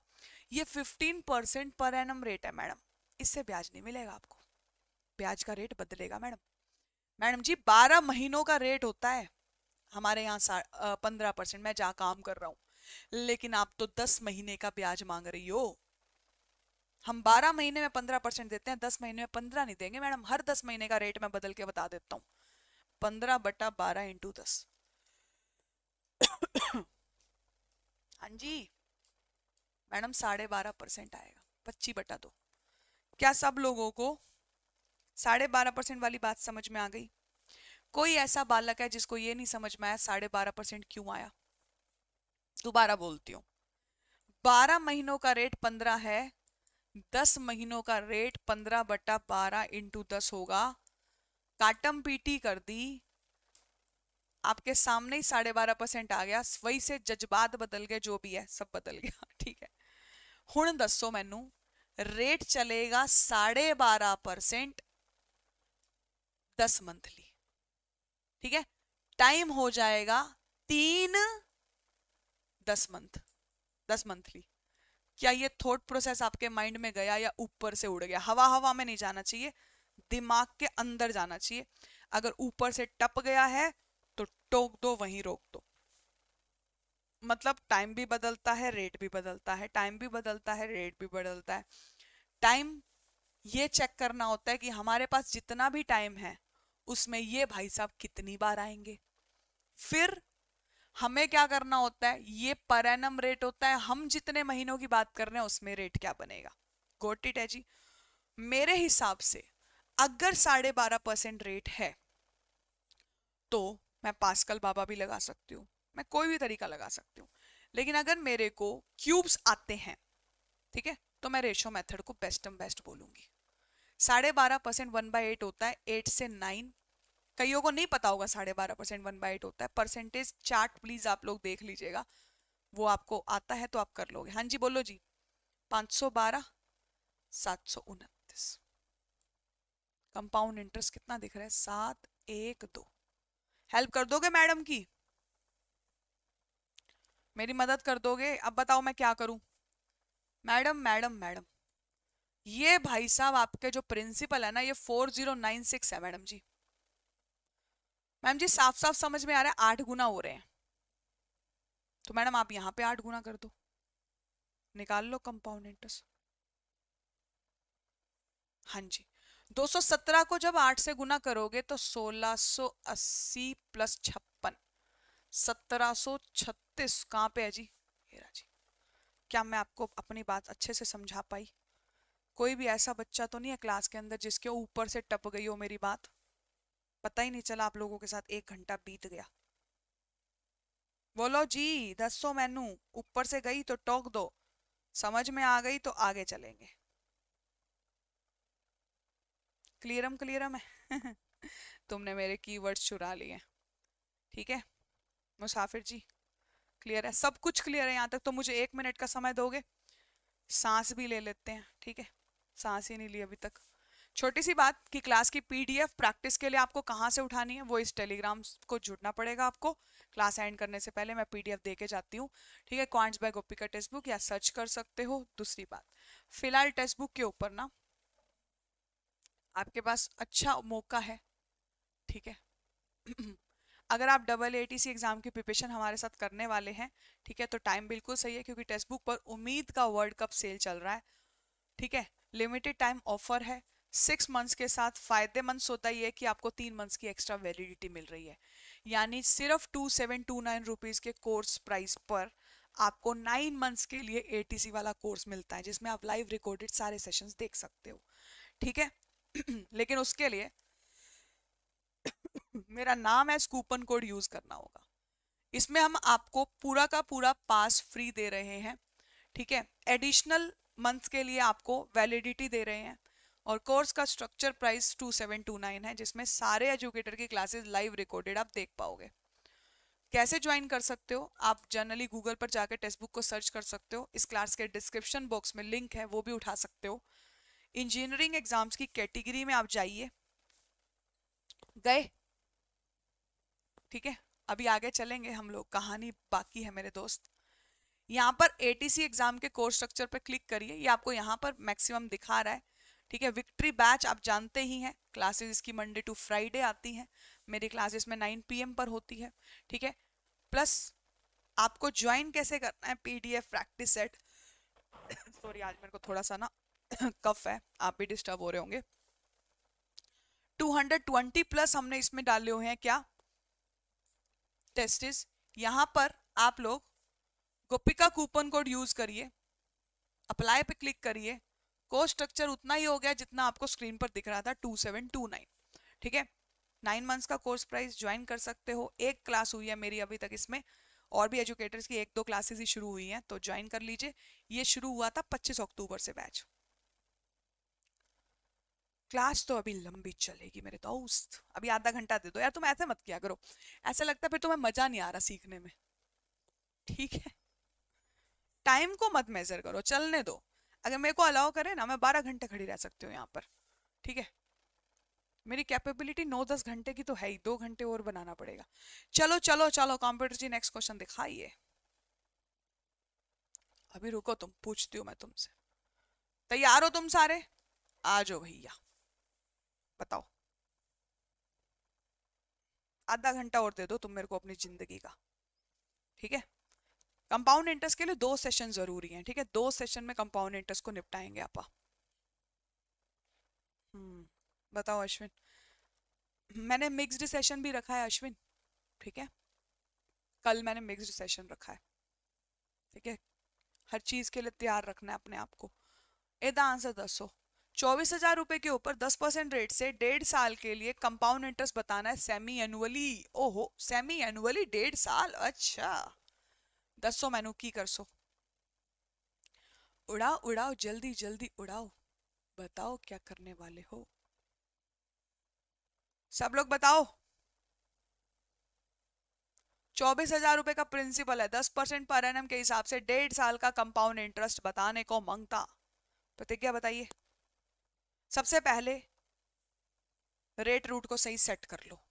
ये फिफ्टीन परसेंट पर एन रेट है मैडम इससे ब्याज नहीं मिलेगा आपको ब्याज का रेट बदलेगा मैडम मैडम जी बारह महीनों का रेट होता है हमारे यहाँ पंद्रह परसेंट मैं जहाँ काम कर रहा हूँ लेकिन आप तो दस महीने का ब्याज मांग रही हो हम बारह महीने में पंद्रह परसेंट देते हैं दस महीने में पंद्रह नहीं देंगे मैडम हर 10 महीने का रेट मैं बदल के बता देता हूँ 15 बटा बारह इंटू दस हाँ जी मैडम साढ़े बारह परसेंट आएगा पच्ची बटा दो क्या सब लोगों को साढ़े बारह परसेंट वाली बात समझ में आ गई कोई ऐसा बालक है जिसको ये नहीं समझ में आया साढ़े बारह परसेंट क्यों आया दोबारा बोलती हूँ बारह महीनों का रेट पंद्रह है दस महीनों का रेट पंद्रह बट्टा बारह इंटू दस होगा काटम पीटी कर दी आपके सामने ही साढ़े बारह परसेंट आ गया वही से जज्बात बदल गए जो भी है सब बदल गया ठीक है हूँ दसो मैनू रेट चलेगा साढ़े बारह परसेंट दस मंथली ठीक है टाइम हो जाएगा तीन दस मंथ दस मंथली क्या ये थॉट प्रोसेस आपके माइंड में गया या ऊपर से उड़ गया हवा हवा में नहीं जाना चाहिए दिमाग के अंदर जाना चाहिए अगर ऊपर से टप गया है तो टोक दो वहीं रोक दो मतलब टाइम भी बदलता है रेट भी बदलता है टाइम भी बदलता है रेट भी बदलता है टाइम ये चेक करना होता है कि हमारे पास जितना भी टाइम है उसमें ये भाई साहब कितनी बार आएंगे फिर हमें क्या करना होता है ये पर एनम रेट होता है हम जितने महीनों की बात कर रहे हैं उसमें रेट क्या बनेगा गोट इट है जी मेरे हिसाब से अगर साढ़े बारह परसेंट रेट है तो मैं पास्कल बाबा भी लगा सकती हूँ मैं कोई भी तरीका लगा सकती हूँ लेकिन अगर मेरे को क्यूब्स आते हैं ठीक है तो मैं रेशो मेथड को बेस्ट एंड बेस्ट बोलूंगी साढ़े बारह परसेंट वन बाई एट होता है एट से नाइन कईयों को नहीं पता होगा साढ़े बारह परसेंट वन बाई एट होता है परसेंटेज चार्ट प्लीज आप लोग देख लीजिएगा वो आपको आता है तो आप कर लोगे हाँ जी बोलो जी पाँच सौ बारह सात सौ उनतीस कंपाउंड इंटरेस्ट कितना दिख रहा है सात एक दो हेल्प कर दोगे मैडम की मेरी मदद कर दोगे अब बताओ मैं क्या करूं मैडम मैडम मैडम ये भाई साहब आपके जो प्रिंसिपल है ना ये फोर जीरो नाइन सिक्स है मैडम जी मैम जी साफ साफ समझ में आ रहा है आठ गुना हो रहे हैं तो मैडम आप यहाँ पे आठ गुना कर दो निकाल लो कंपाउंड इंटरेस्ट हाँ जी 217 को जब 8 से गुना करोगे तो 1680 प्लस छप्पन सत्रह कहाँ पे है जी ये जी क्या मैं आपको अपनी बात अच्छे से समझा पाई कोई भी ऐसा बच्चा तो नहीं है क्लास के अंदर जिसके ऊपर से टप गई हो मेरी बात पता ही नहीं चला आप लोगों के साथ एक घंटा बीत गया बोलो जी दसो मैनू ऊपर से गई तो टोक दो समझ में आ गई तो आगे चलेंगे क्लियरम क्लियरम है तुमने मेरे कीवर्ड्स चुरा लिए ठीक है मुसाफिर जी क्लियर है सब कुछ क्लियर है यहाँ तक तो मुझे एक मिनट का समय दोगे सांस भी ले लेते हैं ठीक है सांस ही नहीं ली अभी तक छोटी सी बात कि क्लास की पीडीएफ प्रैक्टिस के लिए आपको कहाँ से उठानी है वो इस टेलीग्राम को जुड़ना पड़ेगा आपको क्लास एंड करने से पहले मैं पीडीएफ दे के जाती हूँ ठीक है quants by Gopika text book या सर्च कर सकते हो दूसरी बात फिलहाल टेक्स्ट बुक के ऊपर ना आपके पास अच्छा मौका है ठीक है अगर आप double A T C exam की प्रिपरेशन हमारे साथ करने वाले हैं ठीक है तो टाइम बिल्कुल सही है क्योंकि टेक्स्ट बुक पर उम्मीद का वर्ल्ड कप सेल चल रहा है ठीक है लिमिटेड टाइम ऑफर है सिक्स मंथ्स के साथ फ़ायदेमंद होता ही है कि आपको तीन मंथ्स की एक्स्ट्रा वैलिडिटी मिल रही है यानी सिर्फ two seven two nine rupees के कोर्स प्राइस पर आपको नाइन मंथ्स के लिए एटीसी वाला कोर्स मिलता है जिसमें आप लाइव रिकॉर्डेड सारे सेशंस देख सकते हो ठीक है लेकिन उसके लिए मेरा नाम है कूपन कोड यूज़ करना होगा इसमें हम आपको पूरा का पूरा पास फ्री दे रहे हैं ठीक है एडिशनल मंथ्स के लिए आपको वैलिडिटी दे रहे हैं और कोर्स का स्ट्रक्चर प्राइस 2729 है जिसमें सारे एजुकेटर की क्लासेस लाइव रिकॉर्डेड आप देख पाओगे कैसे ज्वाइन कर सकते हो आप जनरली गूगल पर जाकर टेक्स्ट बुक को सर्च कर सकते हो इस क्लास के डिस्क्रिप्शन बॉक्स में लिंक है वो भी उठा सकते हो इंजीनियरिंग एग्जाम्स की कैटेगरी में आप जाइए गए ठीक है अभी आगे चलेंगे हम लोग कहानी बाकी है मेरे दोस्त यहाँ पर एटीसी एग्जाम के कोर्स स्ट्रक्चर पर क्लिक करिए ये आपको यहाँ पर मैक्सिमम दिखा रहा है ठीक है विक्ट्री बैच आप जानते ही हैं क्लासेस इसकी मंडे टू फ्राइडे आती हैं मेरी क्लासेस में 9 पीएम पर होती है ठीक है प्लस आपको ज्वाइन कैसे करना है पीडीएफ प्रैक्टिस सेट सॉरी आज मेरे को थोड़ा सा ना कफ है आप भी डिस्टर्ब हो रहे होंगे 220 प्लस हमने इसमें डाले हुए हैं क्या टेस्टिस यहाँ पर आप लोग गोपिका कूपन कोड यूज करिए अप्लाई पे क्लिक करिए को स्ट्रक्चर उतना ही हो गया जितना आपको स्क्रीन पर दिख रहा था टू सेवन टू नाइन ठीक है नाइन मंथ्स का कोर्स प्राइस ज्वाइन कर सकते हो एक क्लास हुई है मेरी अभी तक इसमें और भी एजुकेटर्स की एक दो क्लासेस ही शुरू हुई हैं तो ज्वाइन कर लीजिए ये शुरू हुआ था पच्चीस अक्टूबर से बैच क्लास तो अभी लंबी चलेगी मेरे दोस्त अभी आधा घंटा दे दो यार तुम ऐसे मत किया करो ऐसा लगता है फिर तुम्हें मजा नहीं आ रहा सीखने में ठीक है टाइम को मत मेजर करो चलने दो अगर मेरे को अलाउ करें ना मैं बारह घंटे खड़ी रह सकती हूँ यहाँ पर ठीक है मेरी कैपेबिलिटी नौ दस घंटे की तो है ही दो घंटे और बनाना पड़ेगा चलो चलो चलो कंप्यूटर जी नेक्स्ट क्वेश्चन दिखाइए अभी रुको तुम पूछती हो मैं तुमसे तैयार हो तुम सारे आ जाओ भैया बताओ आधा घंटा और दे दो तुम मेरे को अपनी जिंदगी का ठीक है कंपाउंड इंटरेस्ट के लिए दो सेशन जरूरी हैं ठीक है दो सेशन में कंपाउंड इंटरेस्ट को निपटाएंगे आप हम्म, बताओ अश्विन मैंने मिक्स्ड सेशन भी रखा है अश्विन ठीक है कल मैंने मिक्स्ड सेशन रखा है ठीक है हर चीज़ के लिए तैयार रखना है अपने आप को एदा आंसर दसो चौबीस हजार रुपए के ऊपर दस परसेंट रेट से डेढ़ साल के लिए कंपाउंड इंटरेस्ट बताना है सेमी एनुअली ओहो सेमी एनुअली डेढ़ साल अच्छा दसो मैनू की कर सो उड़ाओ उड़ाओ जल्दी जल्दी उड़ाओ बताओ क्या करने वाले हो सब लोग बताओ चौबीस हजार रुपए का प्रिंसिपल है दस परसेंट पर एनएम के हिसाब से डेढ़ साल का कंपाउंड इंटरेस्ट बताने को मांगता प्रतिज्ञा बताइए सबसे पहले रेट रूट को सही सेट कर लो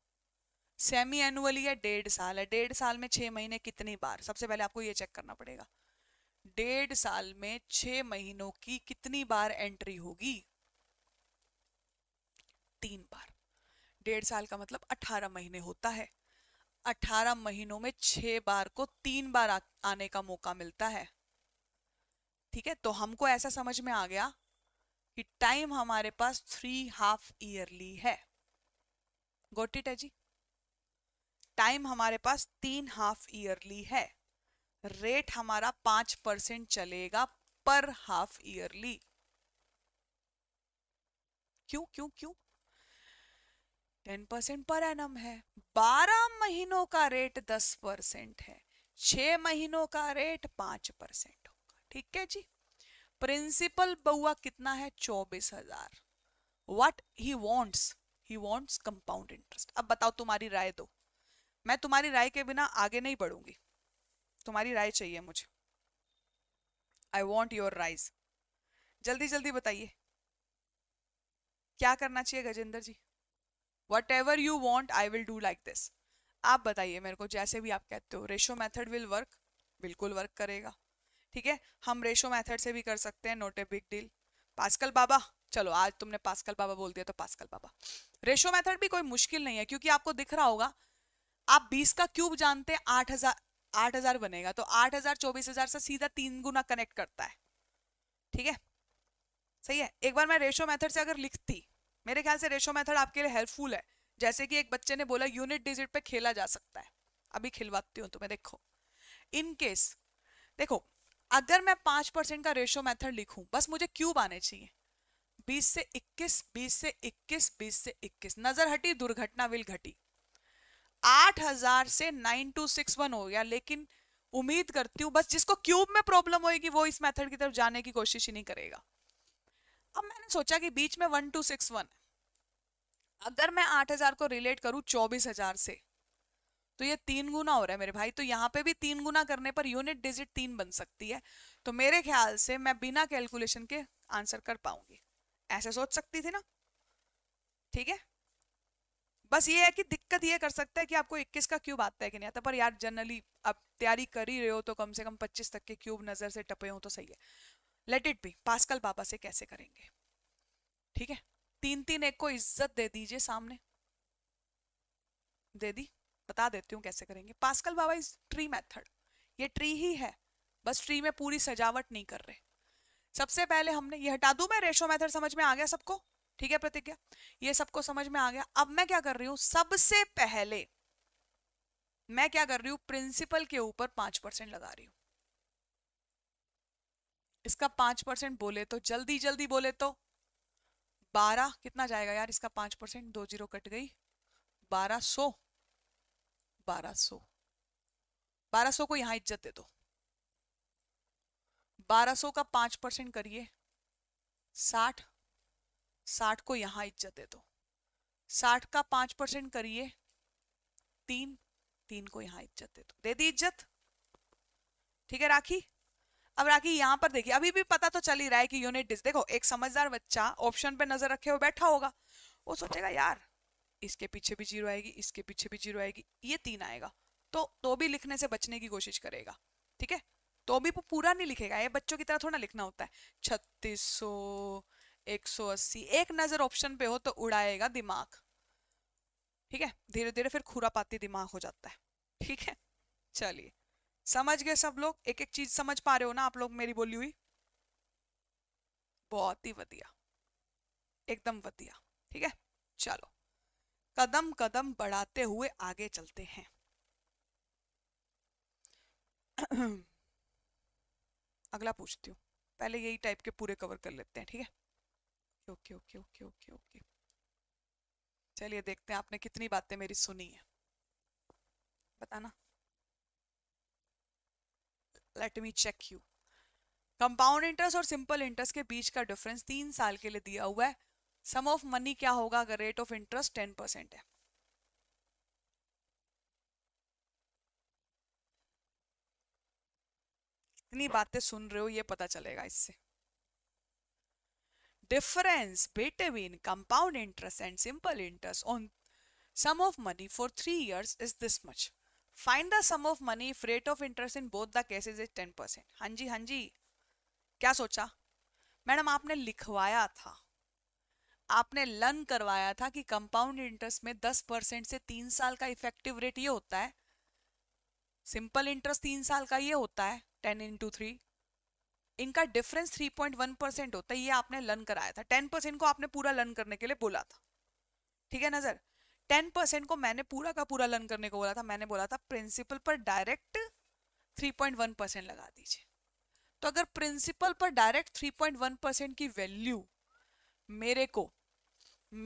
सेमी एनुअली है डेढ़ साल है डेढ़ साल में छः महीने कितनी बार सबसे पहले आपको ये चेक करना पड़ेगा डेढ़ साल में छ महीनों की कितनी बार एंट्री होगी तीन बार डेढ़ साल का मतलब अठारह महीने होता है अठारह महीनों में छह बार को तीन बार आ, आने का मौका मिलता है ठीक है तो हमको ऐसा समझ में आ गया कि टाइम हमारे पास थ्री हाफ ईयरली है गोटिट है जी टाइम हमारे पास तीन हाफ ईयरली है रेट हमारा पांच परसेंट चलेगा पर हाफ ईयरली क्यों क्यों क्यों टेन परसेंट पर एन है बारह महीनों का रेट दस परसेंट है छ महीनों का रेट पांच परसेंट होगा ठीक है जी प्रिंसिपल बउआ कितना है चौबीस हजार what he wants he wants compound interest अब बताओ तुम्हारी राय दो मैं तुम्हारी राय के बिना आगे नहीं बढ़ूंगी तुम्हारी राय चाहिए मुझे आई वॉन्ट योर राइज जल्दी जल्दी बताइए क्या करना चाहिए Gajendra ji whatever you want I will do like this आप बताइए मेरे को जैसे भी आप कहते हो रेशो मैथड विल वर्क बिल्कुल वर्क करेगा ठीक है हम रेशो मैथड से भी कर सकते हैं not a big deal Pascal बाबा चलो आज तुमने पास्कल बाबा बोल दिया तो पास्कल बाबा रेशो मेथड भी कोई मुश्किल नहीं है क्योंकि आपको दिख रहा होगा आप 20 का क्यूब जानते हैं आठ हजार आठ हजार बनेगा तो आठ हजार चौबीस हजार से सीधा तीन गुना कनेक्ट करता है ठीक है सही है एक बार मैं रेशो मेथड से अगर लिखती मेरे ख्याल से रेशो मेथड आपके लिए हेल्पफुल है जैसे कि एक बच्चे ने बोला यूनिट डिजिट पे खेला जा सकता है अभी खिलवाती हूँ तुम्हें देखो इन केस देखो अगर मैं पाँच परसेंट का रेशो मेथड लिखूं बस मुझे क्यूब आने चाहिए बीस से इक्कीस बीस से इक्कीस बीस से इक्कीस नजर हटी दुर्घटना विल घटी आठ हजार से नाइन टू सिक्स वन हो गया लेकिन उम्मीद करती हूँ बस जिसको क्यूब में प्रॉब्लम होगी वो इस मेथड की तरफ जाने की कोशिश ही नहीं करेगा अब मैंने सोचा कि बीच में वन टू सिक्स वन अगर मैं आठ हजार को रिलेट करूँ चौबीस हजार से तो ये तीन गुना हो रहा है मेरे भाई तो यहाँ पे भी तीन गुना करने पर यूनिट डिजिट तीन बन सकती है तो मेरे ख्याल से मैं बिना कैलकुलेशन के आंसर कर पाऊंगी ऐसे सोच सकती थी ना ठीक है बस ये है कि दिक्कत ये कर सकता है कि आपको 21 का क्यूब आता है कि नहीं आता पर यार जनरली आप तैयारी कर ही रहे हो तो कम से कम 25 तक के क्यूब नज़र से टपे हो तो सही है लेट इट बी पास्कल बाबा से कैसे करेंगे ठीक है तीन तीन एक को इज्जत दे दीजिए सामने दे दी बता देती हूँ कैसे करेंगे पास्कल बाबा इज ट्री मैथड ये ट्री ही है बस ट्री में पूरी सजावट नहीं कर रहे सबसे पहले हमने ये हटा दू मैं रेशो मेथड समझ में आ गया सबको ठीक है प्रतिज्ञा ये सबको समझ में आ गया अब मैं क्या कर रही हूं सबसे पहले मैं क्या कर रही हूं प्रिंसिपल के ऊपर पांच परसेंट लगा रही हूं इसका पांच परसेंट बोले तो जल्दी जल्दी बोले तो बारह कितना जाएगा यार इसका पांच परसेंट दो जीरो कट गई बारह सो बारह सो बारह सो को यहां इज्जत दे दो बारह सो का पांच परसेंट करिए साठ साठ को यहाँ इज्जत दे दो साठ का पांच परसेंट करिए तीन तीन को यहाँ इज्जत दे दो दे दी इज्जत ठीक है राखी अब राखी यहाँ पर देखिए अभी भी पता तो चल ही रहा है कि यूनिट डिस देखो एक समझदार बच्चा ऑप्शन पे नजर रखे हुए बैठा होगा वो सोचेगा यार इसके पीछे भी जीरो आएगी इसके पीछे भी जीरो आएगी ये तीन आएगा तो तो भी लिखने से बचने की कोशिश करेगा ठीक है तो भी पूरा नहीं लिखेगा ये बच्चों की तरह थोड़ा लिखना होता है छत्तीस सौ 180 एक नजर ऑप्शन पे हो तो उड़ाएगा दिमाग ठीक है धीरे धीरे फिर खुरापाती दिमाग हो जाता है ठीक है चलिए समझ गए सब लोग एक एक चीज समझ पा रहे हो ना आप लोग मेरी बोली हुई बहुत ही वधिया एकदम वधिया ठीक है चलो कदम कदम बढ़ाते हुए आगे चलते हैं अगला पूछती हूँ पहले यही टाइप के पूरे कवर कर लेते हैं ठीक है okay okay okay okay okay okay चलिए देखते हैं आपने कितनी बातें मेरी सुनी है बताना let me check you compound interest और सिंपल इंटरेस्ट के बीच का डिफरेंस तीन साल के लिए दिया हुआ है सम ऑफ मनी क्या होगा अगर rate of interest ten percent है इतनी बातें सुन रहे हो ये पता चलेगा इससे difference between compound interest and simple interest on sum of money for 3 years is this much. Find the sum of money if rate of interest in both the cases is 10%. हाँ जी हाँ जी क्या सोचा मैडम आपने लिखवाया था आपने learn करवाया था कि कंपाउंड इंटरेस्ट में 10 परसेंट से तीन साल का इफेक्टिव रेट ये होता है सिंपल इंटरेस्ट तीन साल का ये होता है टेन इंटू थ्री इनका डिफरेंस 3.1 परसेंट होता है ये आपने लर्न कराया था 10 परसेंट को आपने पूरा लर्न करने के लिए बोला था ठीक है नजर 10 परसेंट को मैंने पूरा का पूरा लर्न करने को बोला था मैंने बोला था प्रिंसिपल पर डायरेक्ट 3.1 परसेंट लगा दीजिए तो अगर प्रिंसिपल पर डायरेक्ट 3.1 परसेंट की वैल्यू मेरे को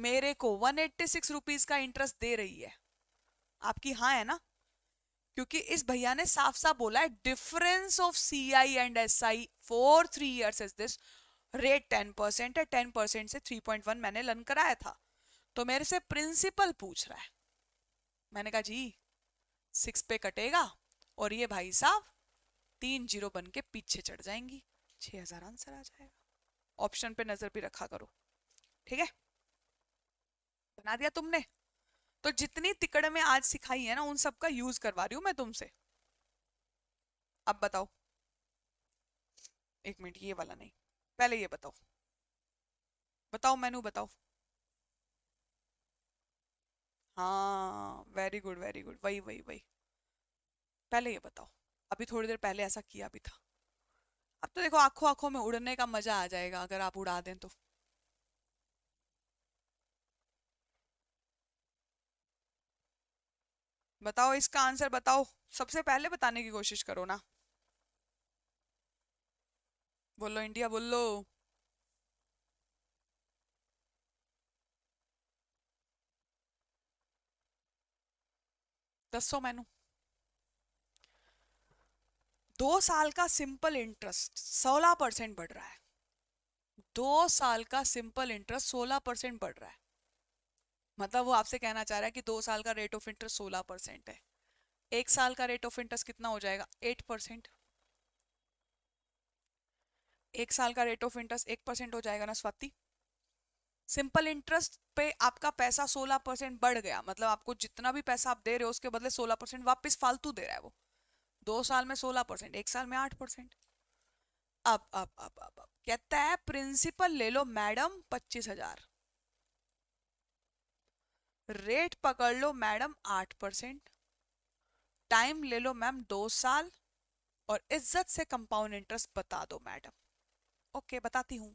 मेरे को वन एट्टी सिक्स रुपीज का इंटरेस्ट दे रही है आपकी हाँ है ना क्योंकि इस भैया ने साफ साफ बोला है difference of C I and S I for three years is this rate ten percent है टेन परसेंट से थ्री पॉइंट वन मैंने लर्न कराया था तो मेरे से प्रिंसिपल पूछ रहा है मैंने कहा जी सिक्स पे कटेगा और ये भाई साहब तीन जीरो बन के पीछे चढ़ जाएंगी छः हजार आंसर आ जाएगा ऑप्शन पे नजर भी रखा करो ठीक है बना दिया तुमने तो जितनी तिकड़ में आज सिखाई है ना उन सबका यूज करवा रही हूं मैं तुमसे अब बताओ एक मिनट ये वाला नहीं पहले ये बताओ बताओ मेनू बताओ हाँ वेरी गुड वेरी गुड वही वही वही पहले ये बताओ अभी थोड़ी देर पहले ऐसा किया भी था अब तो देखो आंखों आंखों में उड़ने का मजा आ जाएगा अगर आप उड़ा दें तो बताओ इसका आंसर बताओ सबसे पहले बताने की कोशिश करो ना बोलो इंडिया बोलो दसो मैनू दो साल का सिंपल इंटरेस्ट सोलह परसेंट बढ़ रहा है दो साल का सिंपल इंटरेस्ट सोलह परसेंट बढ़ रहा है मतलब वो आपसे कहना चाह रहा है कि दो साल का रेट ऑफ इंटरेस्ट सोलह परसेंट है एक साल का रेट ऑफ इंटरेस्ट कितना हो जाएगा एट परसेंट एक साल का रेट ऑफ इंटरेस्ट एक परसेंट हो जाएगा ना स्वाति सिंपल इंटरेस्ट पे आपका पैसा सोलह परसेंट बढ़ गया मतलब आपको जितना भी पैसा आप दे रहे हो उसके बदले सोलह परसेंट वापिस फालतू दे रहा है वो दो साल में सोलह परसेंट एक साल में आठ परसेंट अब अब अब अब अब कहता है प्रिंसिपल ले लो मैडम पच्चीस हजार रेट पकड़ लो मैडम आठ परसेंट टाइम ले लो मैम दो साल और इज्जत से कंपाउंड इंटरेस्ट बता दो मैडम ओके बताती हूँ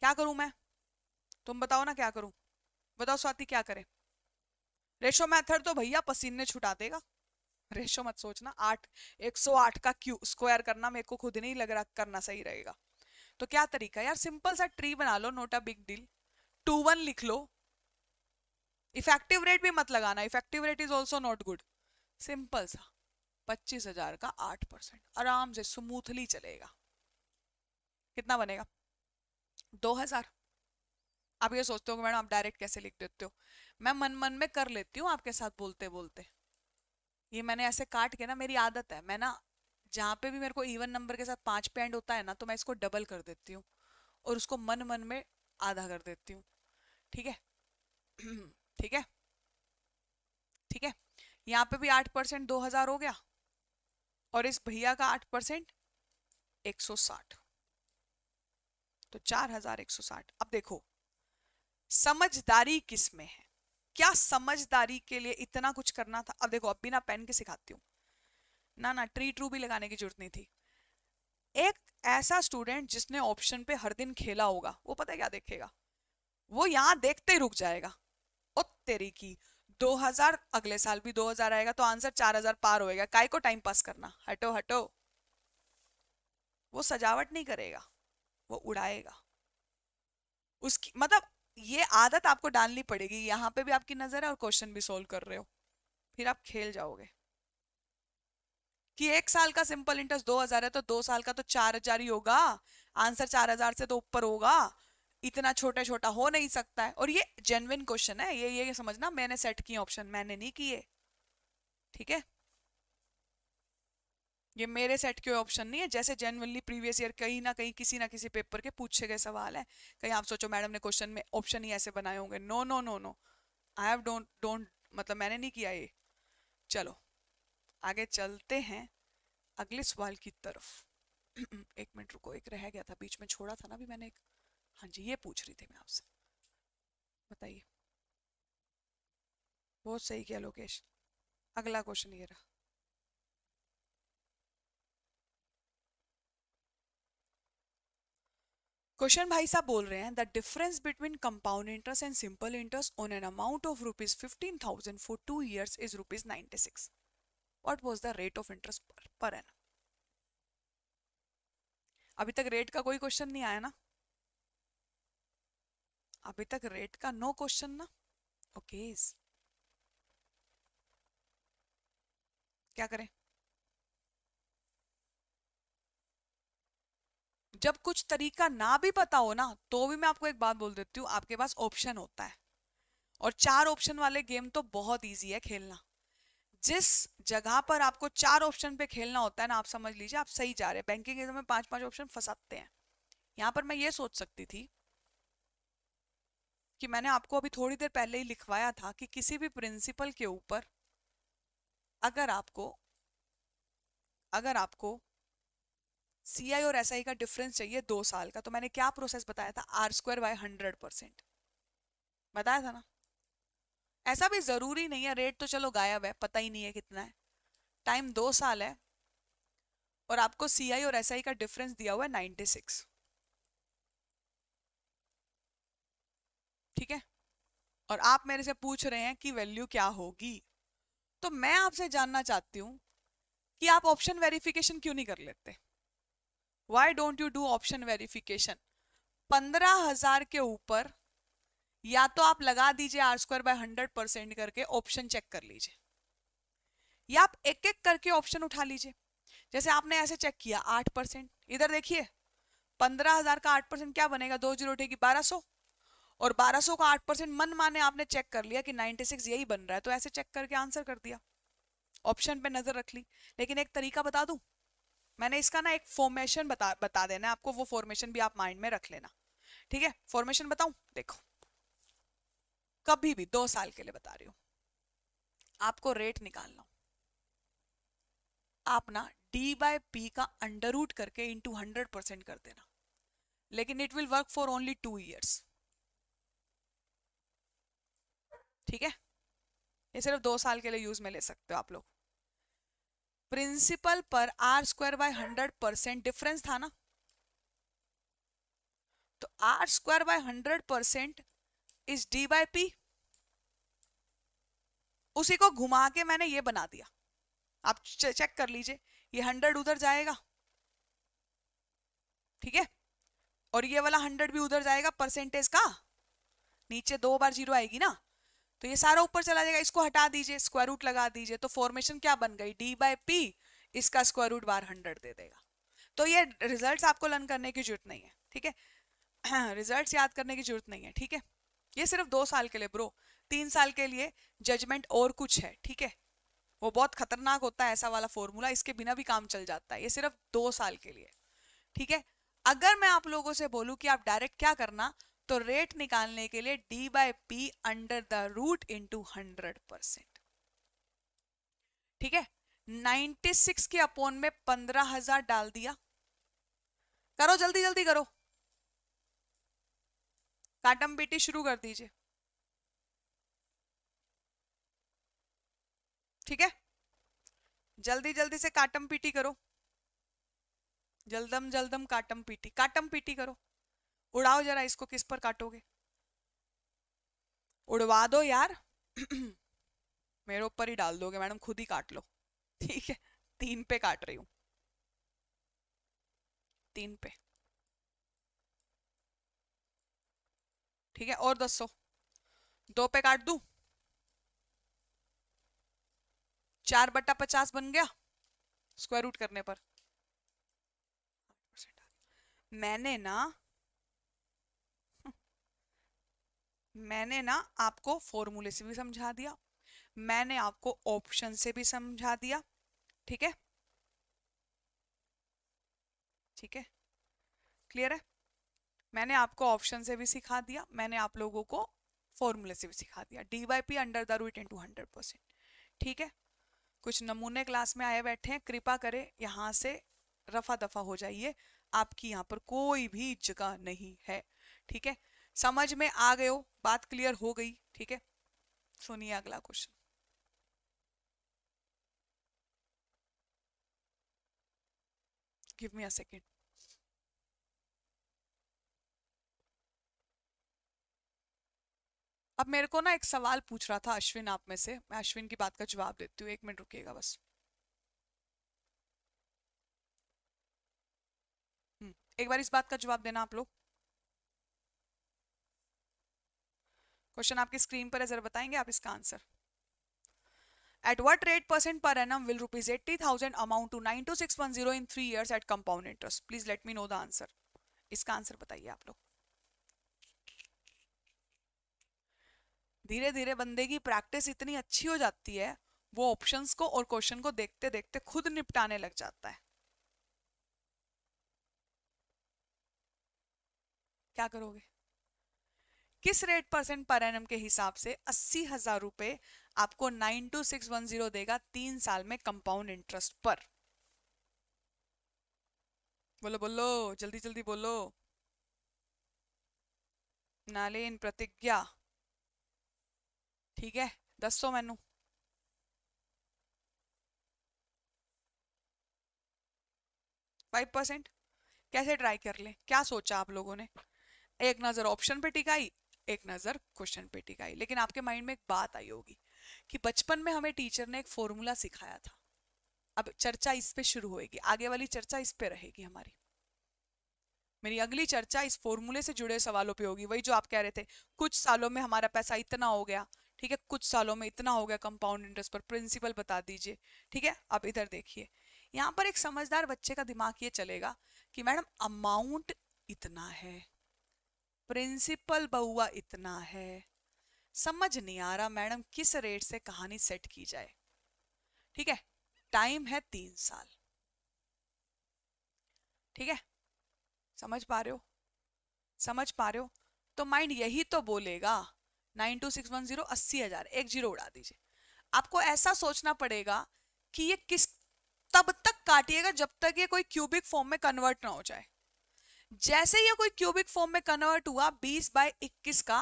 क्या करूं मैं तुम बताओ ना क्या करूं बताओ स्वाति क्या करे रेशो मेथड तो भैया पसीने छुटा देगा रेशो मत सोचना आठ एक सौ आठ का क्यू स्क्वायर करना मेरे को खुद नहीं लग रहा करना सही रहेगा तो क्या तरीका यार सिंपल सा ट्री बना लो a big deal two one लिख लो इफेक्टिव रेट भी मत लगाना effective rate is also not good simple सा पच्चीस हजार का आठ परसेंट आराम से स्मूथली चलेगा कितना बनेगा दो हजार आप ये सोचते हो मैडम आप डायरेक्ट कैसे लिख देते हो मैं मन मन में कर लेती हूँ आपके साथ बोलते बोलते ये मैंने ऐसे काट के ना मेरी आदत है मैं ना जहाँ पे भी मेरे को इवन नंबर के साथ पांच पे एंड होता है ना तो मैं इसको डबल कर देती हूँ और उसको मन मन में आधा कर देती हूँ ठीक है ठीक है ठीक है यहाँ पे भी आठ परसेंट दो हजार हो गया और इस भैया का आठ परसेंट एक सौ साठ तो चार हजार एक सौ साठ अब देखो समझदारी किस में है क्या समझदारी के लिए इतना कुछ करना था अब देखो अब बिना पेन के सिखाती हूँ ना ना ट्री ट्रू भी लगाने की जरूरत नहीं थी एक ऐसा स्टूडेंट जिसने ऑप्शन पे हर दिन खेला होगा वो पता है क्या देखेगा वो यहाँ देखते ही रुक जाएगा और तेरी की 2000 अगले साल भी 2000 आएगा तो आंसर 4000 पार होएगा काय को टाइम पास करना हटो हटो वो सजावट नहीं करेगा वो उड़ाएगा उसकी मतलब ये आदत आपको डालनी पड़ेगी यहाँ पे भी आपकी नजर है और क्वेश्चन भी सोल्व कर रहे हो फिर आप खेल जाओगे कि एक साल का सिंपल इंटरेस्ट दो हजार है तो दो साल का तो चार हजार ही होगा आंसर चार हजार से तो ऊपर होगा इतना छोटा छोटा हो नहीं सकता है और ये जेनविन क्वेश्चन है ये ये समझना मैंने सेट किए ऑप्शन मैंने नहीं किए ठीक है ये मेरे सेट के ऑप्शन नहीं है जैसे जेनवनली प्रीवियस ईयर कहीं ना कहीं किसी ना किसी पेपर के पूछे गए सवाल है कहीं आप सोचो मैडम ने क्वेश्चन में ऑप्शन ही ऐसे बनाए होंगे no no no no I have don't don't मतलब मैंने नहीं किया ये चलो आगे चलते हैं अगले सवाल की तरफ एक मिनट रुको एक रह गया था बीच में छोड़ा था ना अभी मैंने एक हाँ जी ये पूछ रही थी मैं आपसे बताइए बहुत सही किया लोकेश अगला क्वेश्चन ये रहा क्वेश्चन भाई साहब बोल रहे हैं the difference between compound interest and simple interest on an amount of rupees fifteen thousand for two years is rupees ninety six what was the rate of interest per annum अभी तक rate का कोई question नहीं आया ना अभी तक rate का नो क्वेश्चन ना ओके क्या करें जब कुछ तरीका ना भी पता हो ना तो भी मैं आपको एक बात बोल देती हूँ आपके पास ऑप्शन होता है और चार ऑप्शन वाले गेम तो बहुत इजी है खेलना जिस जगह पर आपको चार ऑप्शन पे खेलना होता है ना आप समझ लीजिए आप सही जा रहे हैं बैंकिंग में पांच पांच ऑप्शन फंसाते हैं यहाँ पर मैं ये सोच सकती थी कि मैंने आपको अभी थोड़ी देर पहले ही लिखवाया था कि किसी भी प्रिंसिपल के ऊपर अगर आपको अगर आपको सी आई और एस आई का डिफरेंस चाहिए दो साल का तो मैंने क्या प्रोसेस बताया था R square by hundred percent बताया था ना ऐसा भी ज़रूरी नहीं है रेट तो चलो गायब है पता ही नहीं है कितना है टाइम दो साल है और आपको सी आई और एस आई का डिफरेंस दिया हुआ है नाइन्टी सिक्स ठीक है और आप मेरे से पूछ रहे हैं कि वैल्यू क्या होगी तो मैं आपसे जानना चाहती हूं कि आप ऑप्शन वेरिफिकेशन क्यों नहीं कर लेते why don't you do option verification पंद्रह हजार के ऊपर या तो आप लगा दीजिए R square by hundred percent करके ऑप्शन चेक कर लीजिए या आप एक एक करके ऑप्शन उठा लीजिए जैसे आपने ऐसे चेक किया आठ परसेंट इधर देखिए पंद्रह हजार का आठ परसेंट क्या बनेगा दो जीरो उठेगी बारह सौ और 1200 का 8 परसेंट मन माने आपने चेक कर लिया कि 96 यही बन रहा है तो ऐसे चेक करके आंसर कर दिया ऑप्शन पे नज़र रख ली लेकिन एक तरीका बता दू मैंने इसका ना एक फॉर्मेशन बता बता देना आपको वो फॉर्मेशन भी आप माइंड में रख लेना ठीक है फॉर्मेशन बताऊँ देखो कभी भी दो साल के लिए बता रही हूँ आपको रेट निकालना आप ना डी बाई पी का अंडर रूट करके इंटू हंड्रेड परसेंट कर देना लेकिन it will work for only two years ठीक है ये सिर्फ दो साल के लिए यूज में ले सकते हो आप लोग प्रिंसिपल पर R square by hundred percent difference था ना तो R square by hundred percent is D by P उसी को घुमा के मैंने ये बना दिया आप चेक कर लीजिए ये हंड्रेड उधर जाएगा ठीक है और ये वाला हंड्रेड भी उधर जाएगा परसेंटेज का नीचे दो बार जीरो आएगी ना तो ये सारा ऊपर चला जाएगा इसको हटा दीजिए स्क्वायर रूट लगा दीजिए तो फॉर्मेशन क्या बन गई डी बाय पी इसका स्क्वायर रूट बार हंड्रेड दे देगा तो ये रिजल्ट्स आपको लर्न करने की जरूरत नहीं है ठीक है रिजल्ट्स याद करने की जरूरत नहीं है ठीक है ये सिर्फ दो साल के लिए ब्रो तीन साल के लिए जजमेंट और कुछ है ठीक है वो बहुत खतरनाक होता है ऐसा वाला फॉर्मूला इसके बिना भी काम चल जाता है ये सिर्फ दो साल के लिए ठीक है अगर मैं आप लोगों से बोलूँ कि आप डायरेक्ट क्या करना तो रेट निकालने के लिए D by P under the root into hundred percent ठीक है 96 के अपोन में 15,000 डाल दिया करो जल्दी जल्दी करो काटम बेटी शुरू कर दीजिए ठीक है जल्दी जल्दी से काटम पीटी करो जल्दम जल्दम काटम पीटी काटम पीटी करो उड़ाओ जरा इसको किस पर काटोगे उड़वा दो यार मेरे ऊपर ही डाल दोगे मैडम खुद ही काट लो ठीक है तीन पे काट रही हूं तीन पे ठीक है और दसो दो पे काट दू चार बट्टा पचास बन गया स्क्वायर रूट करने पर मैंने ना मैंने ना आपको फॉर्मूले से भी समझा दिया मैंने आपको ऑप्शन से भी समझा दिया ठीक है ठीक है क्लियर है मैंने आपको ऑप्शन से भी सिखा दिया मैंने आप लोगों को फॉर्मूले से भी सिखा दिया D by P under the root into hundred percent ठीक है कुछ नमूने क्लास में आए बैठे हैं कृपा करें यहाँ से रफा दफा हो जाइए आपकी यहाँ पर कोई भी जगह नहीं है ठीक है समझ में आ गए हो बात क्लियर हो गई ठीक है सुनिए अगला question give me a second अब मेरे को ना एक सवाल पूछ रहा था अश्विन आप में से मैं अश्विन की बात का जवाब देती हूँ एक मिनट रुकिएगा बस हम्म, एक बार इस बात का जवाब देना आप लोग क्वेश्चन आपकी स्क्रीन पर है जरा बताएंगे आप इसका answer at what rate percent per annum will rupees 80000 amount to 92610 in 3 years at compound interest please let me know the answer इसका आंसर बताइए आप लोग धीरे धीरे बंदे की प्रैक्टिस इतनी अच्छी हो जाती है वो ऑप्शंस को और क्वेश्चन को देखते देखते खुद निपटाने लग जाता है क्या करोगे किस रेट परसेंट पर एन के हिसाब से अस्सी हजार रुपए आपको nine two six one zero देगा तीन साल में कंपाउंड इंटरेस्ट पर बोलो बोलो जल्दी जल्दी बोलो इन प्रतिज्ञा ठीक है दसो मैनू फाइव परसेंट कैसे ट्राई कर ले क्या सोचा आप लोगों ने एक नजर ऑप्शन पे टिकाई एक नज़र क्वेश्चन पे आई लेकिन आपके माइंड में एक बात आई होगी कि बचपन में हमें टीचर ने एक फॉर्मूला सिखाया था अब चर्चा इस पे शुरू होएगी आगे वाली चर्चा इस पे रहेगी हमारी मेरी अगली चर्चा इस फॉर्मूले से जुड़े सवालों पे होगी वही जो आप कह रहे थे कुछ सालों में हमारा पैसा इतना हो गया ठीक है कुछ सालों में इतना हो गया कंपाउंड इंटरेस्ट पर प्रिंसिपल बता दीजिए ठीक है अब इधर देखिए यहाँ पर एक समझदार बच्चे का दिमाग ये चलेगा कि मैडम अमाउंट इतना है प्रिंसिपल बहुआ इतना है समझ नहीं आ रहा मैडम किस रेट से कहानी सेट की जाए ठीक है टाइम है तीन साल ठीक है समझ पा रहे हो समझ पा रहे हो तो माइंड यही तो बोलेगा nine two six one zero अस्सी हजार एक जीरो उड़ा दीजिए आपको ऐसा सोचना पड़ेगा कि ये किस तब तक काटिएगा जब तक ये कोई क्यूबिक फॉर्म में कन्वर्ट ना हो जाए जैसे ही कोई क्यूबिक फॉर्म में कन्वर्ट हुआ 20 बाय 21 का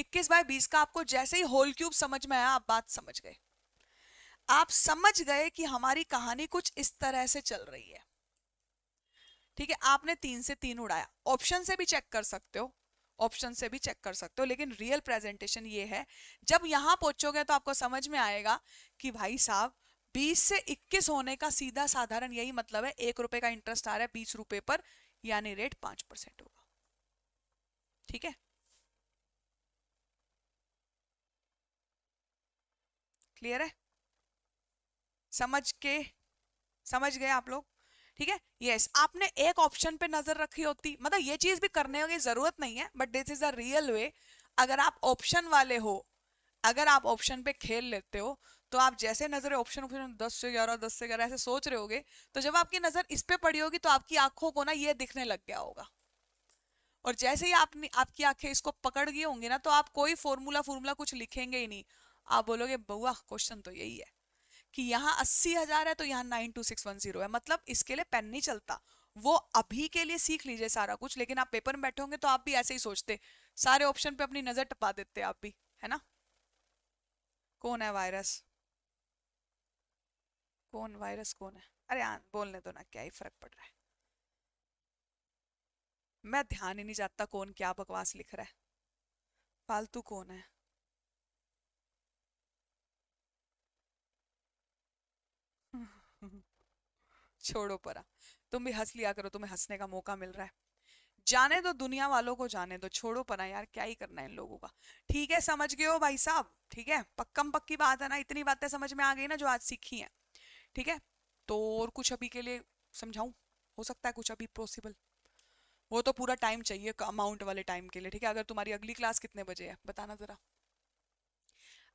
21 बाय 20 का आपको जैसे ही होल क्यूब समझ में आया आप बात समझ गए आप समझ गए कि हमारी कहानी कुछ इस तरह से चल रही है ठीक है आपने तीन से तीन उड़ाया ऑप्शन से भी चेक कर सकते हो ऑप्शन से भी चेक कर सकते हो लेकिन रियल प्रेजेंटेशन ये है जब यहां पहुंचोगे तो आपको समझ में आएगा कि भाई साहब 20 से 21 होने का सीधा साधारण यही मतलब है एक रुपए का इंटरेस्ट आ रहा है बीस रुपए पर यानी रेट पांच परसेंट होगा ठीक है क्लियर है समझ के समझ गए आप लोग ठीक है यस आपने एक ऑप्शन पे नजर रखी होती मतलब ये चीज भी करने की जरूरत नहीं है but this is a real way अगर आप ऑप्शन वाले हो अगर आप ऑप्शन पे खेल लेते हो तो आप जैसे नजर ऑप्शन ऑप्शन दस से ग्यारह दस से ग्यारह ऐसे सोच रहे होगे तो जब आपकी नजर इस पे पड़ी होगी तो आपकी आंखों को ना ये दिखने लग गया होगा और जैसे ही आपने आपकी आंखें इसको पकड़ गई होंगी ना तो आप कोई फॉर्मूला फॉर्मूला कुछ लिखेंगे ही नहीं आप बोलोगे बउआ क्वेश्चन तो यही है कि यहाँ अस्सी हजार है तो यहाँ nine two six one zero है मतलब इसके लिए पेन नहीं चलता वो अभी के लिए सीख लीजिए सारा कुछ लेकिन आप पेपर में बैठे होंगे तो आप भी ऐसे ही सोचते सारे ऑप्शन पे अपनी नजर टपा देते आप भी है ना कौन है वायरस कौन वायरस कौन है अरे हाँ, बोलने दो ना क्या ही फर्क पड़ रहा है मैं ध्यान ही नहीं जाता कौन क्या बकवास लिख रहा है फालतू कौन है छोड़ो परा तुम भी हंस लिया करो तुम्हें हंसने का मौका मिल रहा है जाने दो दुनिया वालों को जाने दो छोड़ो परा यार क्या ही करना है इन लोगों का ठीक है समझ गए हो भाई साहब ठीक है पक्कम पक्की बात है ना इतनी बातें समझ में आ गई ना जो आज सीखी है ठीक है तो और कुछ अभी के लिए समझाऊं हो सकता है कुछ अभी पॉसिबल वो तो पूरा टाइम चाहिए अमाउंट वाले टाइम के लिए ठीक है अगर तुम्हारी अगली क्लास कितने बजे है बताना ज़रा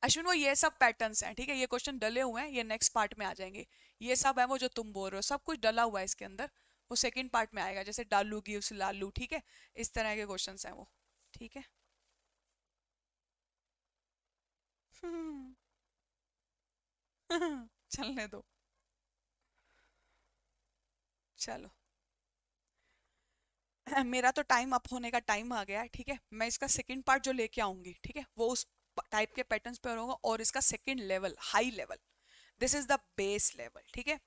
अश्विन वो ये सब पैटर्न्स हैं ठीक है ये क्वेश्चन डले हुए हैं ये नेक्स्ट पार्ट में आ जाएंगे ये सब है वो जो तुम बोल रहे हो सब कुछ डला हुआ है इसके अंदर वो सेकेंड पार्ट में आएगा जैसे डालू गिव लालू ठीक है इस तरह के क्वेश्चन हैं वो ठीक है चलने दो चलो मेरा तो टाइम अप होने का टाइम आ गया है ठीक है मैं इसका सेकंड पार्ट जो लेके आऊंगी ठीक है वो उस टाइप के पैटर्न्स पे होगा और इसका second level high level this is the base level ठीक है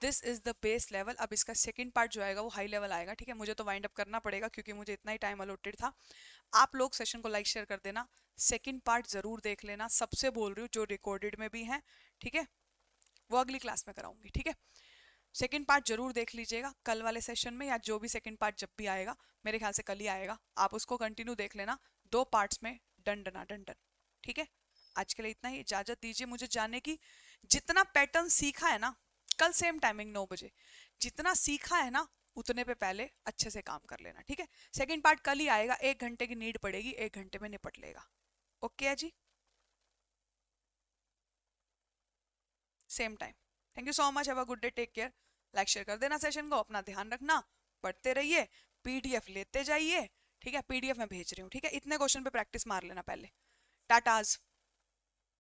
this is the base level अब इसका सेकंड पार्ट जो आएगा वो हाई लेवल आएगा ठीक है मुझे तो वाइंड अप करना पड़ेगा क्योंकि मुझे इतना ही टाइम अलोटेड था आप लोग सेशन को लाइक शेयर कर देना सेकेंड पार्ट जरूर देख लेना सबसे बोल रही हूँ जो रिकॉर्डेड में भी हैं ठीक है वो अगली क्लास में कराऊंगी ठीक है सेकेंड पार्ट जरूर देख लीजिएगा कल वाले सेशन में या जो भी सेकेंड पार्ट जब भी आएगा मेरे ख्याल से कल ही आएगा आप उसको कंटिन्यू देख लेना दो पार्ट्स में डंडना डंडन ठीक है आज के लिए इतना ही इजाजत दीजिए मुझे जाने की जितना पैटर्न सीखा है ना कल सेम टाइमिंग नौ बजे जितना सीखा है ना उतने पे पहले अच्छे से काम कर लेना ठीक है सेकेंड पार्ट कल ही आएगा एक घंटे की नीड पड़ेगी एक घंटे में निपट लेगा ओके है जी same time thank you so much have a good day take care like share कर देना सेशन को अपना ध्यान रखना पढ़ते रहिए पीडीएफ लेते जाइए ठीक है पीडीएफ मैं भेज रही हूँ ठीक है इतने क्वेश्चन पे प्रैक्टिस मार लेना पहले टाटाज